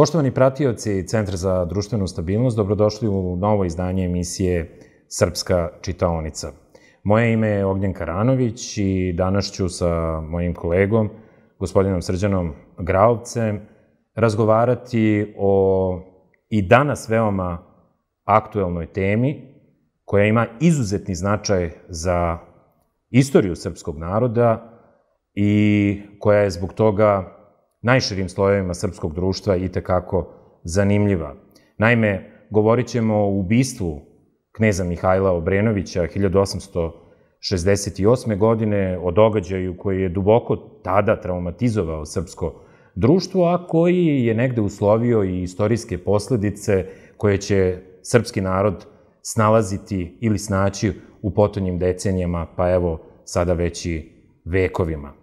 Poštovani pratioci Centra za društvenu stabilnost, dobrodošli u novo izdanje emisije Srpska čitaonica. Moje ime je Ognjen Karanović i danas ću sa mojim kolegom, gospodinom Srđanom Graovcem, razgovarati o i danas veoma aktuelnoj temi koja ima izuzetni značaj za istoriju srpskog naroda i koja je zbog toga najširim slojevima srpskog društva i tekako zanimljiva. Naime, govorit ćemo o ubistvu kneza Mihajla Obrenovića 1868. godine, o događaju koji je duboko tada traumatizovao srpsko društvo, a koji je negde uslovio i istorijske posledice koje će srpski narod snalaziti ili snaći u potonjim decenijama, pa evo sada već i vekovima.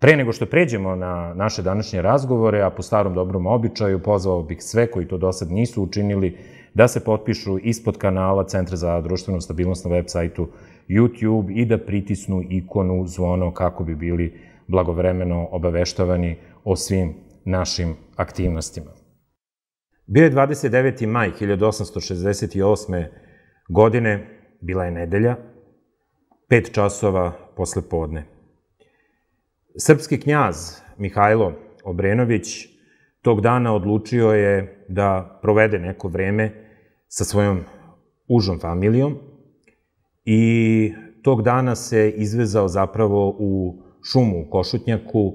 Pre nego što pređemo na naše današnje razgovore, a po starom dobrom običaju pozvao bih sve koji to do sad nisu učinili da se potpišu ispod kanala Centra za društvenu stabilnost na web sajtu YouTube i da pritisnu ikonu zvono kako bi bili blagovremeno obaveštavani o svim našim aktivnostima. Bio je 29. maj 1868. godine, bila je nedelja, 5 časova posle podne. Srpski knjaz Mihajlo Obrenović tog dana odlučio je da provede neko vreme sa svojom užom familijom i tog dana se izvezao zapravo u šumu u Košutnjaku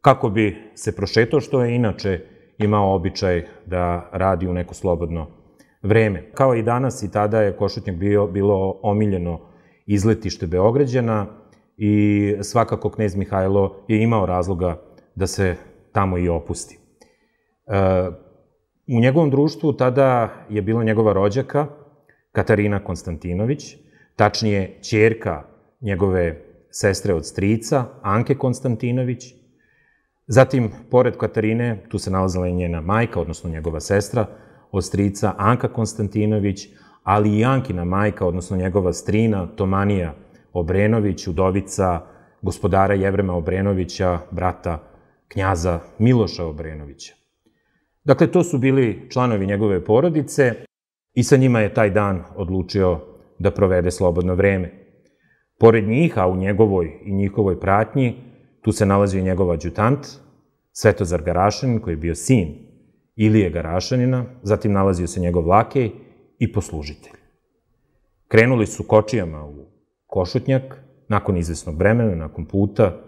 kako bi se prošetao, što je inače imao običaj da radi u neko slobodno vreme. Kao i danas i tada je Košutnjak bio, bilo omiljeno izletište Beograđana, i svakako knez Mihajlo je imao razloga da se tamo i opusti. E, u njegovom društvu tada je bila njegova rođaka, Katarina Konstantinović, tačnije čerka njegove sestre od strica, Anke Konstantinović. Zatim, pored Katarine, tu se nalazila i njena majka, odnosno njegova sestra od strica, Anka Konstantinović, ali i Ankina majka, odnosno njegova strina, Tomanija Obrenović, udovica gospodara Jevrema Obrenovića, brata knjaza Miloša Obrenovića. Dakle, to su bili članovi njegove porodice i sa njima je taj dan odlučio da provede slobodno vreme. Pored njih, a u njegovoj i njihovoj pratnji, tu se nalazio njegov adjutant, Svetozar Garašanin, koji je bio sin Ilije Garašanina, zatim nalazio se njegov lakej i poslužitelj. Krenuli su kočijama u Košutnjak, nakon izvesnog vremena, nakon puta,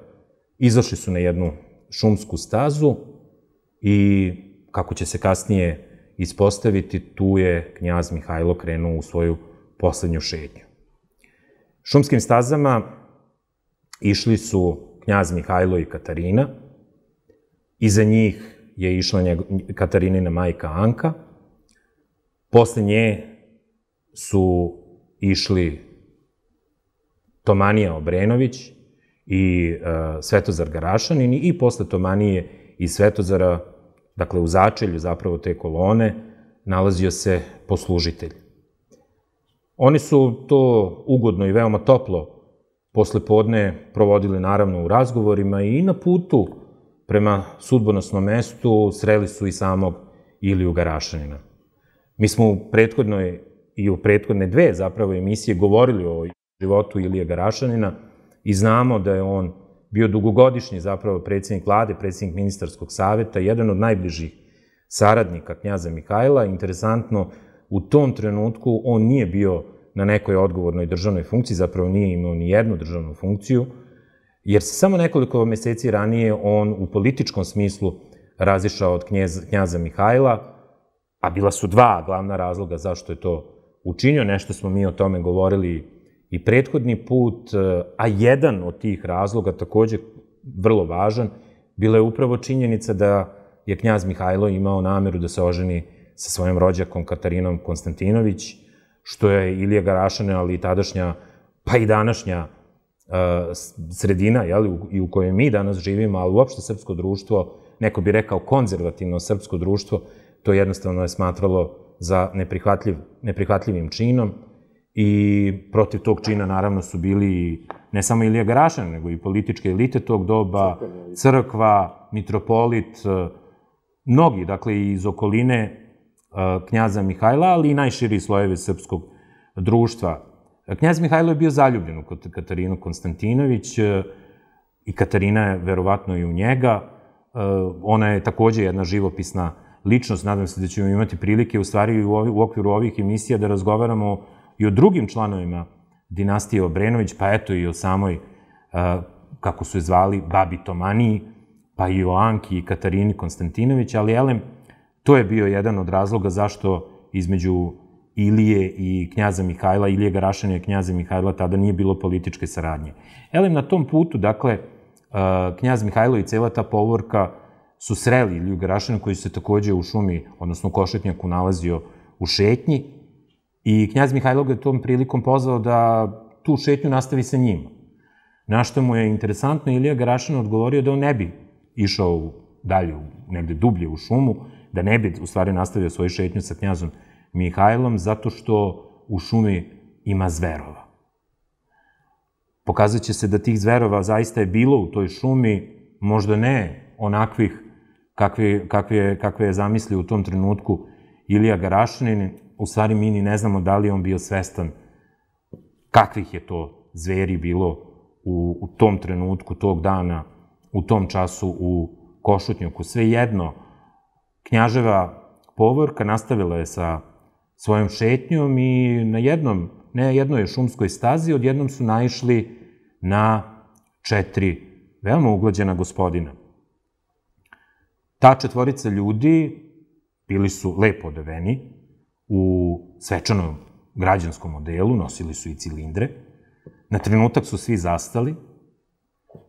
izašli su na jednu šumsku stazu i, kako će se kasnije ispostaviti, tu je knjaz Mihajlo krenuo u svoju poslednju šetnju. Šumskim stazama išli su knjaz Mihajlo i Katarina, iza njih je išla Katarinina majka Anka, posle nje su išli Tomanija Obrenović i e, Svetozar Garašanin i posle Tomanije i Svetozara, dakle u začelju zapravo te kolone, nalazio se poslužitelj. Oni su to ugodno i veoma toplo posle podne provodili naravno u razgovorima i na putu prema sudbonosnom mestu sreli su i samog Iliju Garašanina. Mi smo u prethodnoj i u prethodne dve zapravo emisije govorili o životu Ilija Garašanina i znamo da je on bio dugogodišnji zapravo predsednik vlade, predsednik ministarskog saveta, jedan od najbližih saradnika knjaza Mihajla. Interesantno, u tom trenutku on nije bio na nekoj odgovornoj državnoj funkciji, zapravo nije imao ni jednu državnu funkciju, jer se samo nekoliko meseci ranije on u političkom smislu razišao od knjez, knjaza Mihajla, a bila su dva glavna razloga zašto je to učinio. Nešto smo mi o tome govorili i prethodni put, e, a jedan od tih razloga takođe vrlo važan, bila je upravo činjenica da je knjaz Mihajlo imao nameru da se oženi sa svojim rođakom Katarinom Konstantinović, što je Ilija Garašane, ali i tadašnja, pa i današnja e, sredina jeli, i u kojoj mi danas živimo, ali uopšte srpsko društvo, neko bi rekao konzervativno srpsko društvo, to jednostavno je smatralo za neprihvatljiv, neprihvatljivim činom i protiv tog čina naravno su bili ne samo Ilija Garašan, nego i političke elite tog doba, crkva, mitropolit, e, mnogi, dakle, iz okoline e, knjaza Mihajla, ali i najširi slojevi srpskog društva. Knjaz Mihajlo je bio zaljubljen u Katarinu Konstantinović e, i Katarina je verovatno i u njega. Ona je takođe jedna živopisna ličnost, nadam se da ćemo imati prilike u stvari u okviru ovih emisija da razgovaramo o i o drugim članovima dinastije Obrenović, pa eto i o samoj, e, kako su je zvali, babi Tomaniji, pa i o Anki i Katarini Konstantinović, ali elem, to je bio jedan od razloga zašto između Ilije i knjaza Mihajla, Ilije Garašanina i knjaza Mihajla, tada nije bilo političke saradnje. Elem, na tom putu, dakle, e, knjaz Mihajlo i cela ta povorka su sreli Iliju Garašanina, koji se takođe u šumi, odnosno u Košetnjaku, nalazio u šetnji I knjaz Mihajlo ga je tom prilikom pozvao da tu šetnju nastavi sa njim. Na što mu je interesantno, Ilija Garašan odgovorio da on ne bi išao dalje, negde dublje u šumu, da ne bi u stvari nastavio svoju šetnju sa knjazom Mihajlom, zato što u šumi ima zverova. Pokazat će se da tih zverova zaista je bilo u toj šumi, možda ne onakvih kakve, kakve, kakve je zamislio u tom trenutku Ilija Garašanin, u stvari mi ni ne znamo da li on bio svestan kakvih je to zveri bilo u, u tom trenutku, tog dana, u tom času u Sve Svejedno, knjaževa povorka nastavila je sa svojom šetnjom i na jednom, ne jednoj šumskoj stazi, odjednom su naišli na četiri veoma uglađena gospodina. Ta četvorica ljudi bili su lepo odeveni, u svečanom građanskom modelu, nosili su i cilindre. Na trenutak su svi zastali,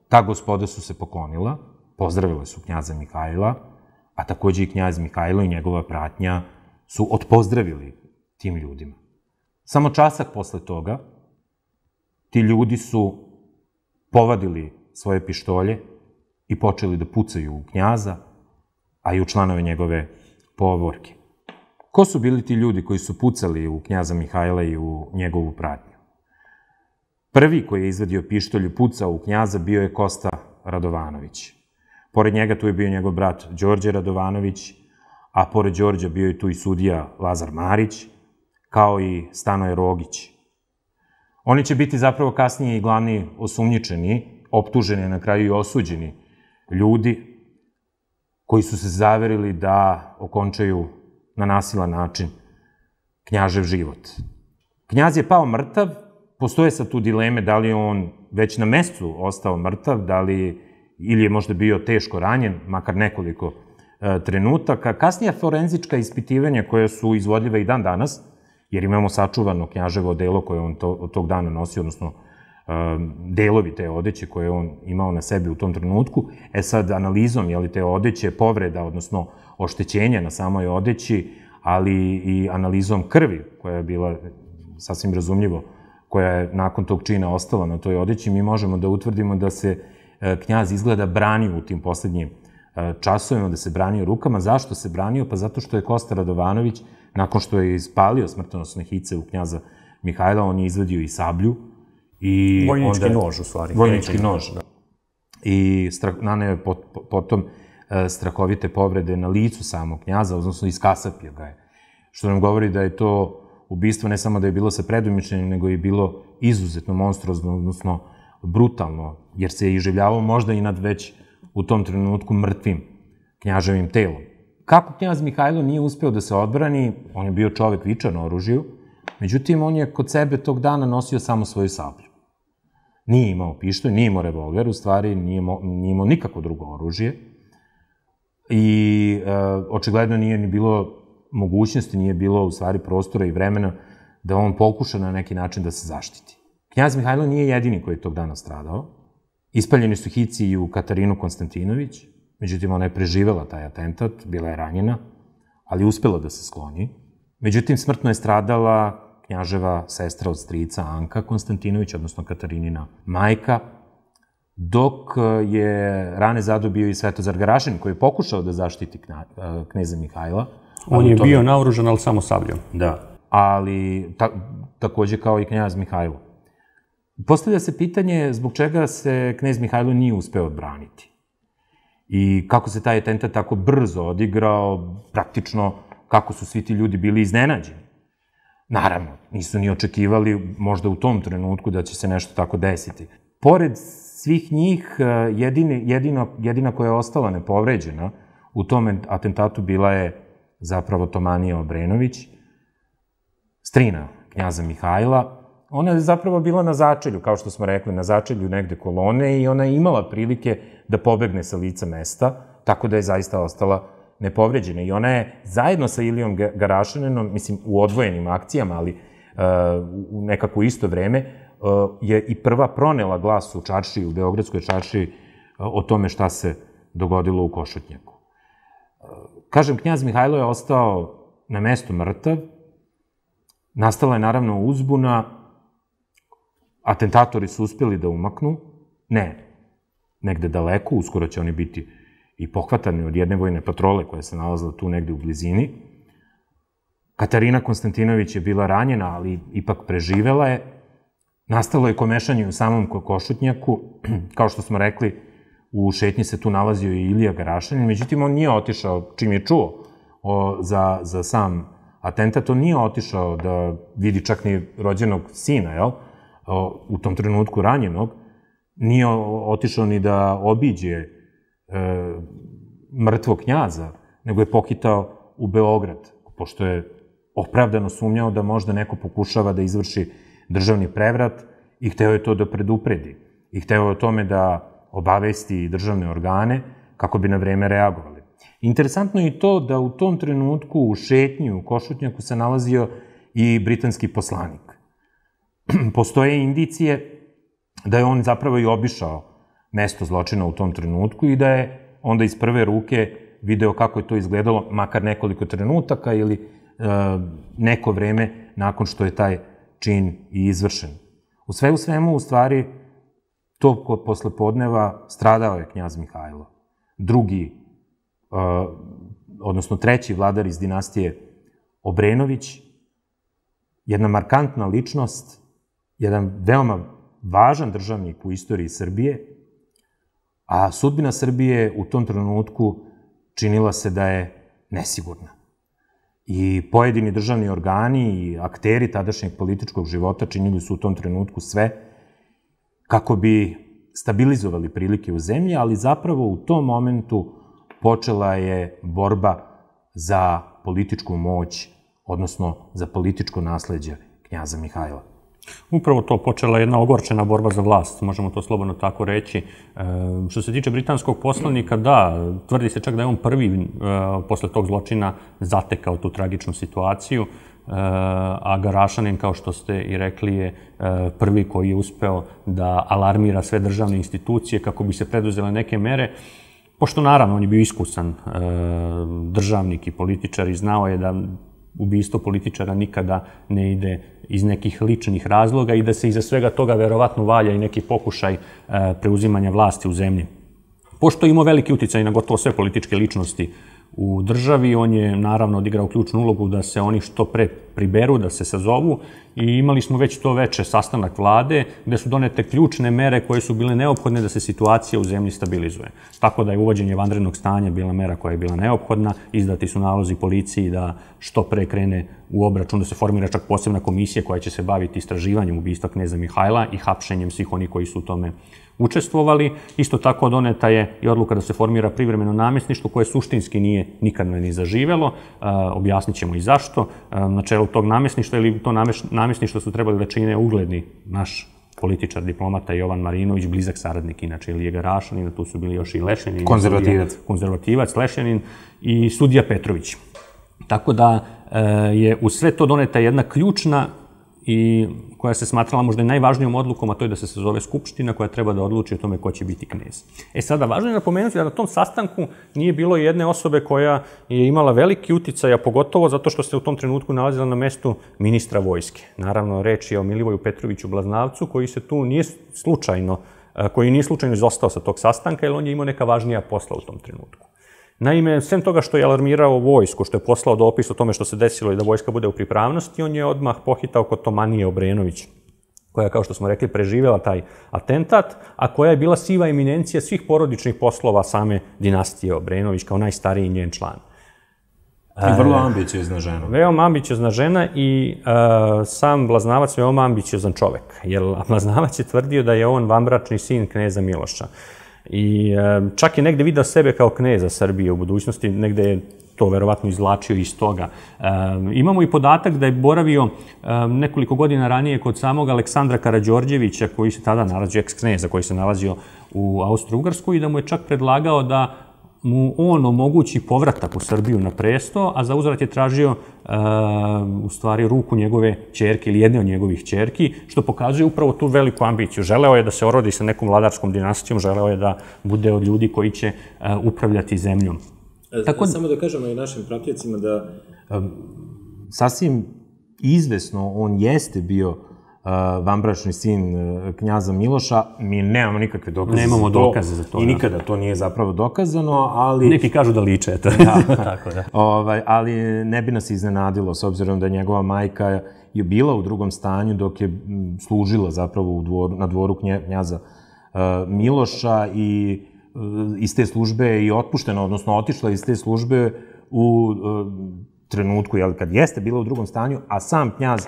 ta gospoda su se poklonila, pozdravila su knjaza Mihajla, a takođe i knjaz Mihajlo i njegova pratnja su odpozdravili tim ljudima. Samo časak posle toga, ti ljudi su povadili svoje pištolje i počeli da pucaju u knjaza, a i u članove njegove povorke. Ko su bili ti ljudi koji su pucali u knjaza Mihajla i u njegovu pratnju? Prvi koji je izvadio pištolju puca pucao u knjaza bio je Kosta Radovanović. Pored njega tu je bio njegov brat Đorđe Radovanović, a pored Đorđa bio je tu i sudija Lazar Marić, kao i Stanoje Rogić. Oni će biti zapravo kasnije i glavni osumnjičeni, optuženi, na kraju i osuđeni ljudi koji su se zaverili da okončaju na nasilan način knjažev život. Knjaz je pao mrtav, postoje sad tu dileme da li on već na mestu ostao mrtav, da li ili je možda bio teško ranjen, makar nekoliko e, trenutaka. Kasnija forenzička ispitivanja koja su izvodljiva i dan danas, jer imamo sačuvano knjaževo delo koje on to, od tog dana nosi, odnosno e, delovi te odeće koje on imao na sebi u tom trenutku. E sad, analizom li te odeće, povreda, odnosno oštećenja na samoj odeći, ali i analizom krvi, koja je bila sasvim razumljivo, koja je nakon tog čina ostala na toj odeći, mi možemo da utvrdimo da se e, knjaz izgleda branio u tim poslednjim e, časovima, da se branio rukama. Zašto se branio? Pa zato što je Kosta Radovanović, nakon što je ispalio smrtonosne hice u knjaza Mihajla, on je izvadio i sablju. I vojnički onda, nož, u stvari. Vojnički nož, da. I stra, naneo je pot, potom E, strahovite povrede na licu samog knjaza, odnosno iskasapio ga je. Što nam govori da je to ubistvo ne samo da je bilo sa predumičenjem, nego je bilo izuzetno monstruozno, odnosno brutalno, jer se je iživljavao možda i nad već u tom trenutku mrtvim knjaževim telom. Kako knjaz Mihajlo nije uspeo da se odbrani, on je bio čovek vičan oružju, međutim on je kod sebe tog dana nosio samo svoju sablju. Nije imao pištolj, nije imao revolver, u stvari nije imao, nije imao nikako drugo oružje, i e, očigledno nije ni bilo mogućnosti, nije bilo u stvari prostora i vremena da on pokuša na neki način da se zaštiti. Knjaz Mihajlo nije jedini koji je tog dana stradao. Ispaljeni su hici i u Katarinu Konstantinović, međutim ona je preživela taj atentat, bila je ranjena, ali uspela da se skloni. Međutim, smrtno je stradala knjaževa sestra od strica Anka Konstantinović, odnosno Katarinina majka, dok e, je rane zadobio i Svetozar Garašin, koji je pokušao da zaštiti e, kneza Mihajla. On je tome... bio naoružan, ali samo sabljom. Da, ali ta, takođe kao i knjaz Mihajlo. Postavlja se pitanje zbog čega se knez Mihajlo nije uspeo odbraniti. I kako se taj atentat tako brzo odigrao, praktično kako su svi ti ljudi bili iznenađeni. Naravno, nisu ni očekivali možda u tom trenutku da će se nešto tako desiti. Pored svih njih, e, jedine, jedina, jedina koja je ostala nepovređena u tom atentatu bila je zapravo Tomanija Obrenović, strina knjaza Mihajla. Ona je zapravo bila na začelju, kao što smo rekli, na začelju negde kolone i ona je imala prilike da pobegne sa lica mesta, tako da je zaista ostala nepovređena. I ona je zajedno sa Ilijom Garašaninom, mislim, u odvojenim akcijama, ali uh, u nekako isto vreme, Eh, je i prva pronela glas u Čačiji, u Beogradskoj Čačiji, eh, o tome šta se dogodilo u Košutnjaku. Eh, kažem, knjaz Mihajlo je ostao na mestu mrtav, nastala je naravno uzbuna, atentatori su uspeli da umaknu, ne, negde daleko, uskoro će oni biti i pohvatani od jedne vojne patrole koja se nalazila tu negde u blizini. Katarina Konstantinović je bila ranjena, ali ipak preživela je, Nastalo je komešanje u samom kokošutnjaku, kao što smo rekli, u šetnji se tu nalazio i Ilija Garašanin, međutim on nije otišao, čim je čuo o, za, za sam atentat, on nije otišao da vidi čak ni rođenog sina, jel? O, u tom trenutku ranjenog, nije otišao ni da obiđe e, mrtvog knjaza, nego je pokitao u Beograd, pošto je opravdano sumnjao da možda neko pokušava da izvrši državni prevrat i hteo je to da predupredi i hteo je o tome da obavesti državne organe kako bi na vreme reagovali. Interesantno je i to da u tom trenutku u šetnju, u Košutnjaku se nalazio i britanski poslanik. Postoje indicije da je on zapravo i obišao mesto zločina u tom trenutku i da je onda iz prve ruke video kako je to izgledalo, makar nekoliko trenutaka ili e, neko vreme nakon što je taj čin i izvršen. U sve u svemu, u stvari, to kod poslepodneva stradao je knjaz Mihajlo. Drugi, uh, odnosno treći vladar iz dinastije Obrenović, jedna markantna ličnost, jedan veoma važan državnik u istoriji Srbije, a sudbina Srbije u tom trenutku činila se da je nesigurna i pojedini državni organi i akteri tadašnjeg političkog života činili su u tom trenutku sve kako bi stabilizovali prilike u zemlji, ali zapravo u tom momentu počela je borba za političku moć, odnosno za političko nasledđe knjaza Mihajla. Upravo to počela jedna ogorčena borba za vlast, možemo to slobodno tako reći. E, što se tiče britanskog poslanika, da, tvrdi se čak da je on prvi e, posle tog zločina zatekao tu tragičnu situaciju, e, a Garašanin, kao što ste i rekli, je prvi koji je uspeo da alarmira sve državne institucije kako bi se preduzele neke mere. Pošto naravno on je bio iskusan državnik i političar i znao je da ubistvo političara nikada ne ide iz nekih ličnih razloga i da se iza svega toga verovatno valja i neki pokušaj e, preuzimanja vlasti u zemlji. Pošto je imao veliki uticaj na gotovo sve političke ličnosti u državi. On je naravno odigrao ključnu ulogu da se oni što pre priberu, da se sazovu i imali smo već to veče sastanak vlade gde su donete ključne mere koje su bile neophodne da se situacija u zemlji stabilizuje. Tako da je uvođenje vanrednog stanja bila mera koja je bila neophodna, izdati su nalozi policiji da što pre krene u obračun, da se formira čak posebna komisija koja će se baviti istraživanjem ubistva Kneza Mihajla i hapšenjem svih onih koji su u tome učestvovali. Isto tako doneta je i odluka da se formira privremeno namestništvo koje suštinski nije nikad ni zaživelo. E, objasnit ćemo i zašto. E, na čelu tog namestništva ili to namestništvo su trebali da čine ugledni naš političar, diplomata Jovan Marinović, blizak saradnik inače Ilije Garašanina, tu su bili još i Lešenin. Konzervativac. konzervativac, Lešenin i sudija Petrović. Tako da e, je u sve to doneta jedna ključna i koja se smatrala možda i najvažnijom odlukom, a to je da se sazove skupština koja treba da odluči o tome ko će biti knez. E sada, važno je napomenuti da na tom sastanku nije bilo jedne osobe koja je imala veliki uticaj, a pogotovo zato što se u tom trenutku nalazila na mestu ministra vojske. Naravno, reč je o Milivoju Petroviću Blaznavcu, koji se tu nije slučajno, koji nije slučajno izostao sa tog sastanka, jer on je imao neka važnija posla u tom trenutku. Naime, sem toga što je alarmirao vojsku, što je poslao dopis o tome što se desilo i da vojska bude u pripravnosti, on je odmah pohitao kod Tomanije Obrenović, koja je, kao što smo rekli, preživjela taj atentat, a koja je bila siva eminencija svih porodičnih poslova same dinastije Obrenović, kao najstariji njen član. I vrlo ambicijezna žena. Veoma ambicijezna žena i sam Blaznavac veoma ambiciozan čovek, jer Blaznavac je tvrdio da je on vambračni sin kneza Miloša. I e, čak je negde vidio sebe kao kneza Srbije u budućnosti, negde je to verovatno izlačio iz toga. E, imamo i podatak da je boravio e, nekoliko godina ranije kod samog Aleksandra Karađorđevića, koji se tada nalazio, eks-kneza, koji se nalazio u austro ugarskoj i da mu je čak predlagao da mu on omogući povratak u Srbiju na presto, a za uzvrat je tražio e, u stvari ruku njegove čerke ili jedne od njegovih čerki, što pokazuje upravo tu veliku ambiciju. Želeo je da se orodi sa nekom vladarskom dinastijom, želeo je da bude od ljudi koji će e, upravljati zemljom. E, e, Tako, samo da kažemo i našim pratijacima da... E, sasvim izvesno on jeste bio uh, vambračni sin uh, knjaza Miloša, mi nemamo nikakve dokaze nemamo za to. dokaze za to. I da. nikada to nije zapravo dokazano, ali... Neki kažu da liče, eto. Da, da. Tako da. Ovaj, ali ne bi nas iznenadilo, s obzirom da njegova majka je bila u drugom stanju dok je služila zapravo u dvoru, na dvoru knjaza uh, Miloša i uh, iz te službe je i otpuštena, odnosno otišla iz te službe u uh, trenutku, jel, kad jeste bila u drugom stanju, a sam knjaz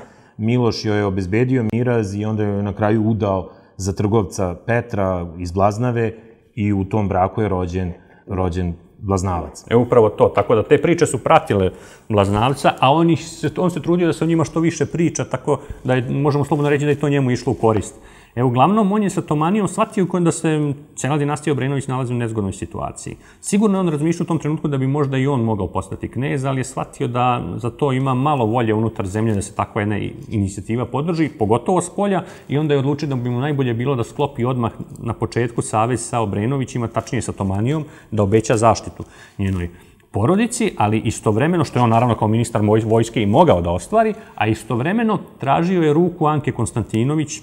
Miloš joj je obezbedio miraz i onda joj na kraju udao za trgovca Petra iz Blaznave i u tom braku je rođen, rođen Blaznavac. E upravo to, tako da te priče su pratile Blaznavca, a on, se, on se trudio da se o njima što više priča, tako da je, možemo slobodno reći da je to njemu išlo u korist. E, uglavnom, on je sa Tomanijom shvatio kojem da se cela dinastija Obrenović nalazi u nezgodnoj situaciji. Sigurno je on razmišljao u tom trenutku da bi možda i on mogao postati knez, ali je shvatio da za to ima malo volje unutar zemlje da se takva jedna inicijativa podrži, pogotovo s polja, i onda je odlučio da bi mu najbolje bilo da sklopi odmah na početku savez sa Obrenovićima, tačnije sa Tomanijom, da obeća zaštitu njenoj porodici, ali istovremeno, što je on naravno kao ministar vojske i mogao da ostvari, a istovremeno tražio je ruku Anke Konstantinović,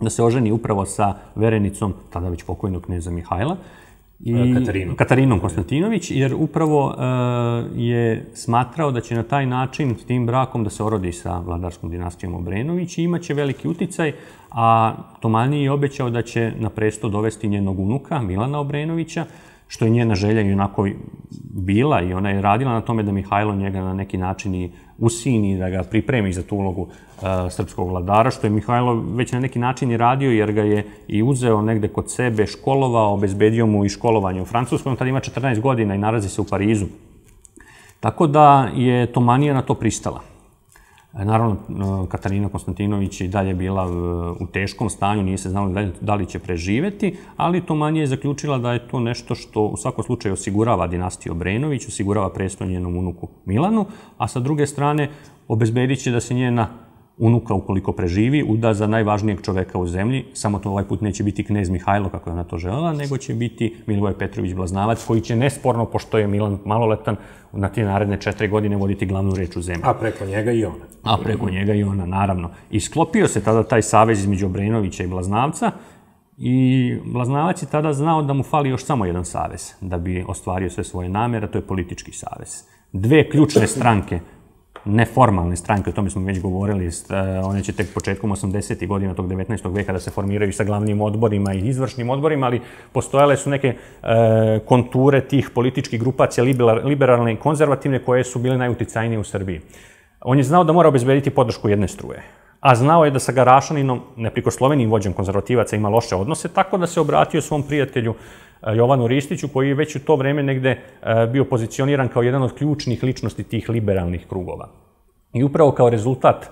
da se oženi upravo sa verenicom, tada već pokojnog kneza Mihajla, i e, Katarinom. Katarinom Konstantinović, jer upravo e, je smatrao da će na taj način s tim brakom da se orodi sa vladarskom dinastijom Obrenović i imaće veliki uticaj, a Tomani je obećao da će na presto dovesti njenog unuka Milana Obrenovića, što je njena želja i onako bila i ona je radila na tome da Mihajlo njega na neki način i usini, da ga pripremi za tu ulogu e, srpskog vladara, što je Mihajlo već na neki način i radio, jer ga je i uzeo negde kod sebe, školovao, obezbedio mu i školovanje u on tada ima 14 godina i narazi se u Parizu. Tako da je Tomanija na to pristala. E, naravno, e, Katarina Konstantinović je dalje bila e, u teškom stanju, nije se znala da, da li će preživeti, ali to manje je zaključila da je to nešto što u svakom slučaju osigurava dinastiju Obrenović, osigurava presto njenom unuku Milanu, a sa druge strane obezbedit će da se njena unuka ukoliko preživi, uda za najvažnijeg čoveka u zemlji, samo to ovaj put neće biti knez Mihajlo kako je ona to želela, nego će biti Milivoje Petrović Blaznavac, koji će nesporno, pošto je Milan maloletan, na te naredne četiri godine voditi glavnu reč u zemlji. A preko njega i ona. A preko njega i ona, naravno. I sklopio se tada taj savez između Obrenovića i Blaznavca, I Blaznavac je tada znao da mu fali još samo jedan savez da bi ostvario sve svoje namere, to je politički savez. Dve ključne stranke neformalne stranke, o tome smo već govorili, e, one će tek početkom 80. godina tog 19. veka da se formiraju sa glavnim odborima i izvršnim odborima, ali postojale su neke e, konture tih političkih grupacija liberalne i konzervativne koje su bile najuticajnije u Srbiji. On je znao da mora obezbediti podršku jedne struje a znao je da sa Garašaninom, neprikoslovenim vođom konzervativaca, ima loše odnose, tako da se obratio svom prijatelju e, Jovanu Ristiću, koji je već u to vreme negde e, bio pozicioniran kao jedan od ključnih ličnosti tih liberalnih krugova. I upravo kao rezultat e,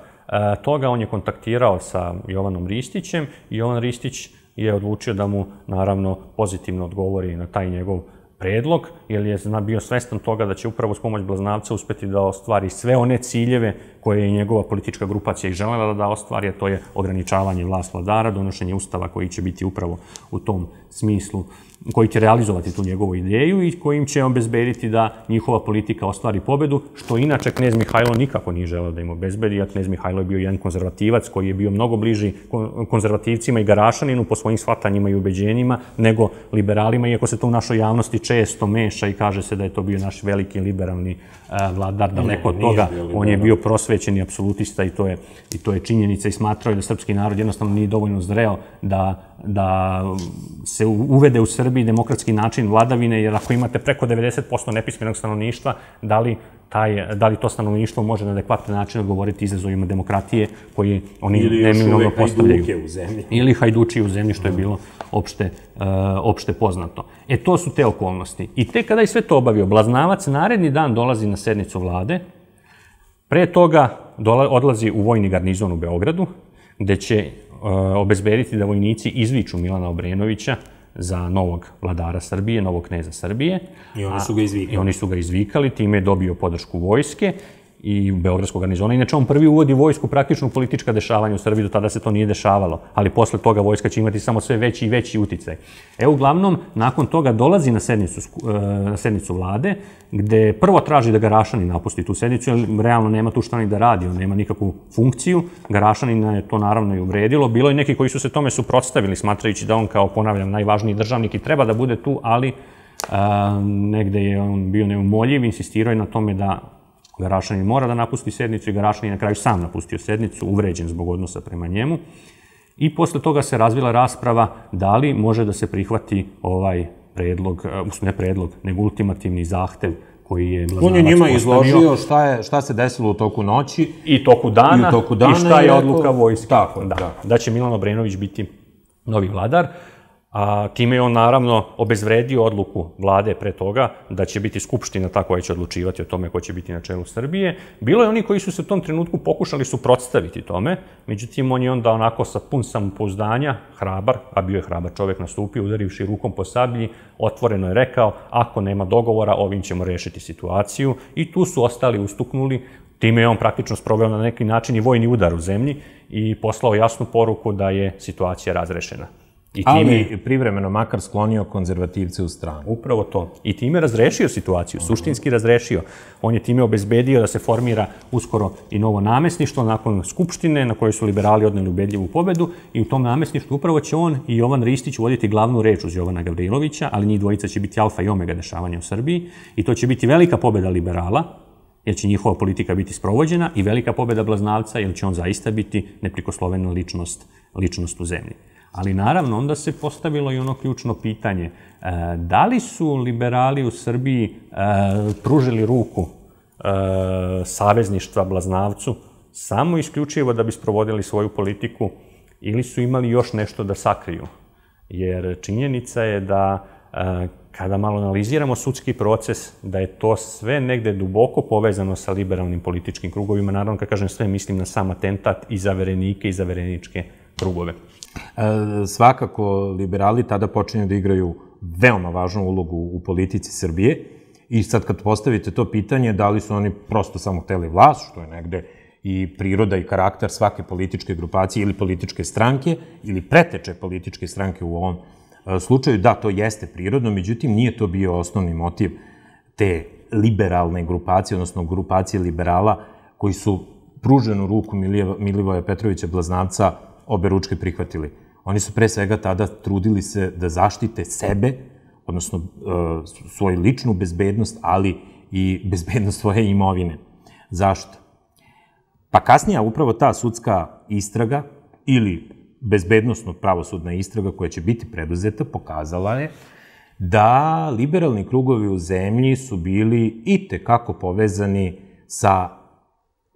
toga on je kontaktirao sa Jovanom Ristićem i Jovan Ristić je odlučio da mu, naravno, pozitivno odgovori na taj njegov predlog, jer je bio svestan toga da će upravo s pomoć Blaznavca uspeti da ostvari sve one ciljeve koje je njegova politička grupacija i želela da ostvari, a to je ograničavanje vlast vladara, donošenje ustava koji će biti upravo u tom smislu koji će realizovati tu njegovu ideju i kojim će obezbediti da njihova politika ostvari pobedu, što inače knez Mihajlo nikako nije želeo da im obezbedi, a knez Mihajlo je bio jedan konzervativac koji je bio mnogo bliži konzervativcima i garašaninu po svojim shvatanjima i ubeđenjima nego liberalima, iako se to u našoj javnosti često meša i kaže se da je to bio naš veliki liberalni eh, vladar, daleko od toga. On je bio prosvećeni apsolutista i to je, i to je činjenica i smatrao je da srpski narod jednostavno nije dovoljno zreo da, da se uvede u Srbiju Srbiji demokratski način vladavine, jer ako imate preko 90% nepismenog stanovništva, da li, taj, da li to stanovništvo može na adekvatan način odgovoriti izazovima demokratije koje oni neminovno postavljaju. Ili još uvek u zemlji. Ili hajduči u zemlji, što je bilo opšte, uh, opšte poznato. E, to su te okolnosti. I te kada je sve to obavio, Blaznavac naredni dan dolazi na sednicu vlade, pre toga dola, odlazi u vojni garnizon u Beogradu, gde će uh, obezbediti da vojnici izviču Milana Obrenovića, za novog vladara Srbije, novog kneza Srbije. I oni su ga izvikali. I oni su ga izvikali, time je dobio podršku vojske i Beogradskog garnizona. Inače, on prvi uvodi vojsku praktično u politička dešavanja u Srbiji, do tada se to nije dešavalo, ali posle toga vojska će imati samo sve veći i veći uticaj. Evo, uglavnom, nakon toga dolazi na sednicu, e, na sednicu vlade, gde prvo traži da Garašanin napusti tu sednicu, jer realno nema tu šta ni da radi, on nema nikakvu funkciju. Garašanina je to naravno i uvredilo. Bilo je neki koji su se tome suprotstavili, smatrajući da on kao, ponavljam, najvažniji državnik i treba da bude tu, ali a, negde je on bio neumoljiv, insistirao je na tome da Garašanin mora da napusti sednicu i Garašanin na kraju sam napustio sednicu, uvređen zbog odnosa prema njemu. I posle toga se razvila rasprava da li može da se prihvati ovaj predlog, e, ne predlog, nego ultimativni zahtev koji je On je njima izložio šta, je, šta se desilo u toku noći. I toku dana. I, toku dana, i šta je odluka vojske. Tako, da, da. da će Milan Obrenović biti novi vladar a time je on naravno obezvredio odluku vlade pre toga da će biti skupština ta koja će odlučivati o tome ko će biti na čelu Srbije. Bilo je oni koji su se u tom trenutku pokušali suprotstaviti tome, međutim on je onda onako sa pun samopouzdanja, hrabar, a bio je hrabar čovek nastupio, udarivši rukom po sablji, otvoreno je rekao, ako nema dogovora, ovim ćemo rešiti situaciju i tu su ostali ustuknuli, Time je on praktično sproveo na neki način i vojni udar u zemlji i poslao jasnu poruku da je situacija razrešena. I time Ali... privremeno makar sklonio konzervativce u stranu. Upravo to. I time razrešio situaciju, suštinski razrešio. On je time obezbedio da se formira uskoro i novo namestništvo nakon Skupštine, na kojoj su liberali odneli ubedljivu pobedu i u tom namestništvu upravo će on i Jovan Ristić voditi glavnu reč uz Jovana Gavrilovića, ali njih dvojica će biti alfa i omega dešavanja u Srbiji i to će biti velika pobeda liberala, jer će njihova politika biti sprovođena i velika pobeda Blaznavca, jer će on zaista biti neprikoslovena ličnost, ličnost u zemlji. Ali naravno, onda se postavilo i ono ključno pitanje, e, da li su liberali u Srbiji e, pružili ruku e, savezništva Blaznavcu samo isključivo da bi sprovodili svoju politiku ili su imali još nešto da sakriju? Jer činjenica je da kada malo analiziramo sudski proces, da je to sve negde duboko povezano sa liberalnim političkim krugovima. Naravno, kad kažem sve, mislim na sam atentat i zaverenike i zavereničke krugove svakako liberali tada počinju da igraju veoma važnu ulogu u politici Srbije i sad kad postavite to pitanje da li su oni prosto samo hteli vlast, što je negde i priroda i karakter svake političke grupacije ili političke stranke ili preteče političke stranke u ovom e, slučaju, da, to jeste prirodno, međutim nije to bio osnovni motiv te liberalne grupacije, odnosno grupacije liberala koji su pruženu ruku Milivoja Petrovića Blaznavca obe ručke prihvatili. Oni su pre svega tada trudili se da zaštite sebe, odnosno e, svoju ličnu bezbednost, ali i bezbednost svoje imovine. Zašto? Pa kasnije upravo ta sudska istraga ili bezbednostno pravosudna istraga koja će biti preduzeta pokazala je da liberalni krugovi u zemlji su bili i tekako povezani sa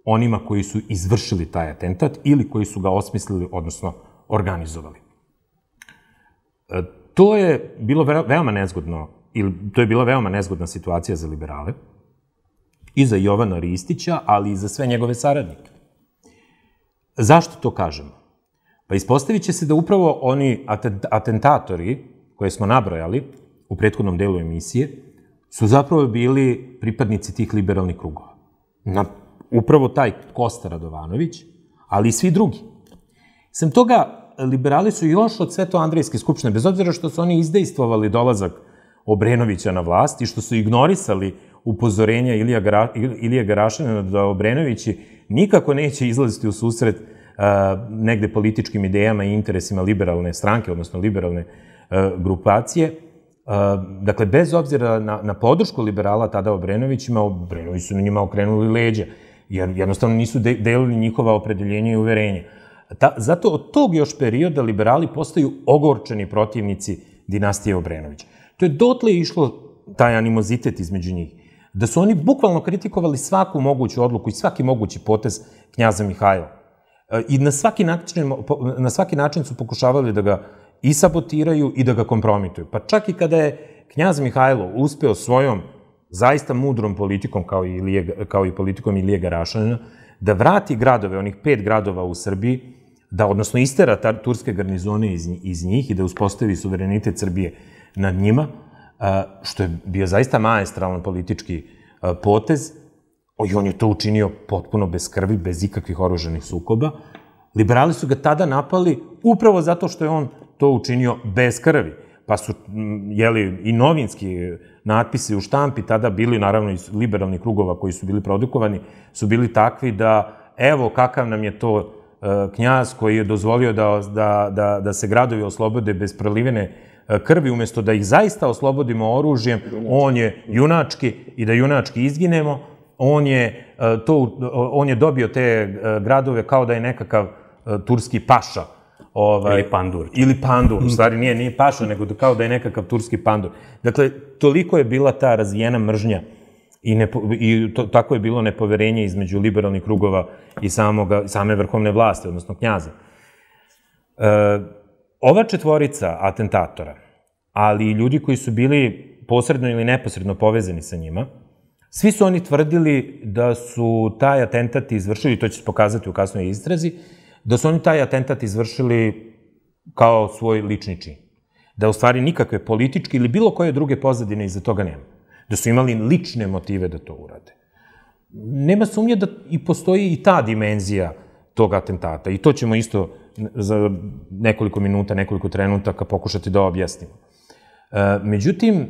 onima koji su izvršili taj atentat ili koji su ga osmislili, odnosno organizovali. E, to je bilo veoma nezgodno, ili to je bila veoma nezgodna situacija za liberale, i za Jovana Ristića, ali i za sve njegove saradnike. Zašto to kažemo? Pa ispostavit će se da upravo oni atentatori koje smo nabrojali u prethodnom delu emisije su zapravo bili pripadnici tih liberalnih krugova. Na upravo taj Kosta Radovanović, ali i svi drugi. Sem toga, liberali su još od sveto Andrejske skupštine, bez obzira što su oni izdejstvovali dolazak Obrenovića na vlast i što su ignorisali upozorenja Ilija, Gara, Ilija Garašina da Obrenovići nikako neće izlaziti u susret a, e, negde političkim idejama i interesima liberalne stranke, odnosno liberalne a, e, grupacije. A, e, dakle, bez obzira na, na podršku liberala tada Obrenovićima, Obrenovići su na njima okrenuli leđa jer jednostavno nisu delili njihova opredeljenja i uverenja. Ta, zato od tog još perioda liberali postaju ogorčeni protivnici dinastije Obrenović. To je dotle išlo taj animozitet između njih. Da su oni bukvalno kritikovali svaku moguću odluku i svaki mogući potez knjaza Mihajla. E, I na svaki, način, na svaki način su pokušavali da ga i sabotiraju i da ga kompromituju. Pa čak i kada je knjaz Mihajlo uspeo svojom zaista mudrom politikom kao i, Ilije, kao i politikom Ilije Garašanina, da vrati gradove, onih pet gradova u Srbiji, da odnosno istera tar, turske garnizone iz, iz njih i da uspostavi suverenitet Srbije nad njima, što je bio zaista maestralan politički potez, i on je to učinio potpuno bez krvi, bez ikakvih oruženih sukoba. Liberali su ga tada napali upravo zato što je on to učinio bez krvi. Pa su, jeli, i novinski natpisi u štampi tada bili, naravno iz liberalnih krugova koji su bili produkovani, su bili takvi da evo kakav nam je to e, knjaz koji je dozvolio da, da, da, da se gradovi oslobode bez prolivene e, krvi, umesto da ih zaista oslobodimo oružjem, on je junački i da junački izginemo, on je, e, to, on je dobio te gradove kao da je nekakav turski paša Ovaj, ili pandur. Ili pandur, u stvari nije, nije pašo, nego da kao da je nekakav turski pandur. Dakle, toliko je bila ta razvijena mržnja i, ne, i to, tako je bilo nepoverenje između liberalnih krugova i samoga, same vrhovne vlasti, odnosno knjaza. E, ova četvorica atentatora, ali i ljudi koji su bili posredno ili neposredno povezani sa njima, svi su oni tvrdili da su taj atentat izvršili, to će se pokazati u kasnoj istrazi, da su oni taj atentat izvršili kao svoj lični čin. Da u stvari nikakve političke ili bilo koje druge pozadine iza toga nema. Da su imali lične motive da to urade. Nema sumnje da i postoji i ta dimenzija tog atentata. I to ćemo isto za nekoliko minuta, nekoliko trenutaka pokušati da objasnimo. E, međutim, e,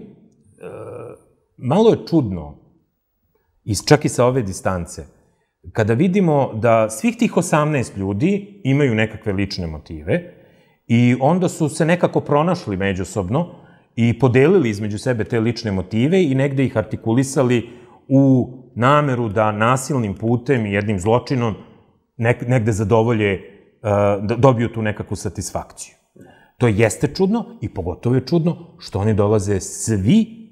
malo je čudno, iz, čak i sa ove distance, kada vidimo da svih tih 18 ljudi imaju nekakve lične motive i onda su se nekako pronašli međusobno i podelili između sebe te lične motive i negde ih artikulisali u nameru da nasilnim putem i jednim zločinom negde zadovolje, da dobiju tu nekakvu satisfakciju. To jeste čudno i pogotovo je čudno što oni dolaze svi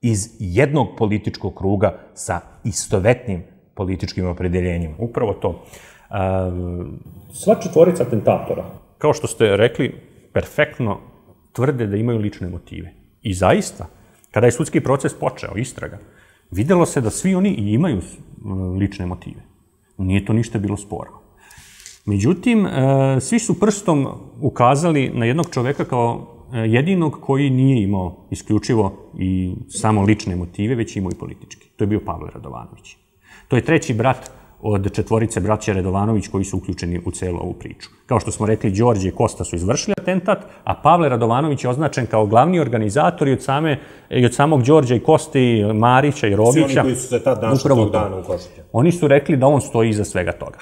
iz jednog političkog kruga sa istovetnim političkim opredeljenjima. Upravo to. Sva četvorica atentatora. Kao što ste rekli, perfektno tvrde da imaju lične motive. I zaista, kada je sudski proces počeo, istraga, videlo se da svi oni i imaju lične motive. Nije to ništa bilo sporno. Međutim, e, svi su prstom ukazali na jednog čoveka kao e, jedinog koji nije imao isključivo i samo lične motive, već imao i politički. To je bio Pavle Radovanović. To je treći brat od četvorice braća Radovanović koji su uključeni u celu ovu priču. Kao što smo rekli, Đorđe i Kosta su izvršili atentat, a Pavle Radovanović je označen kao glavni organizator i od, same, i od samog Đorđa i Kosti, Marića i Robića. Svi oni koji su se tad našli tog dana u Košutju. Oni su rekli da on stoji iza svega toga.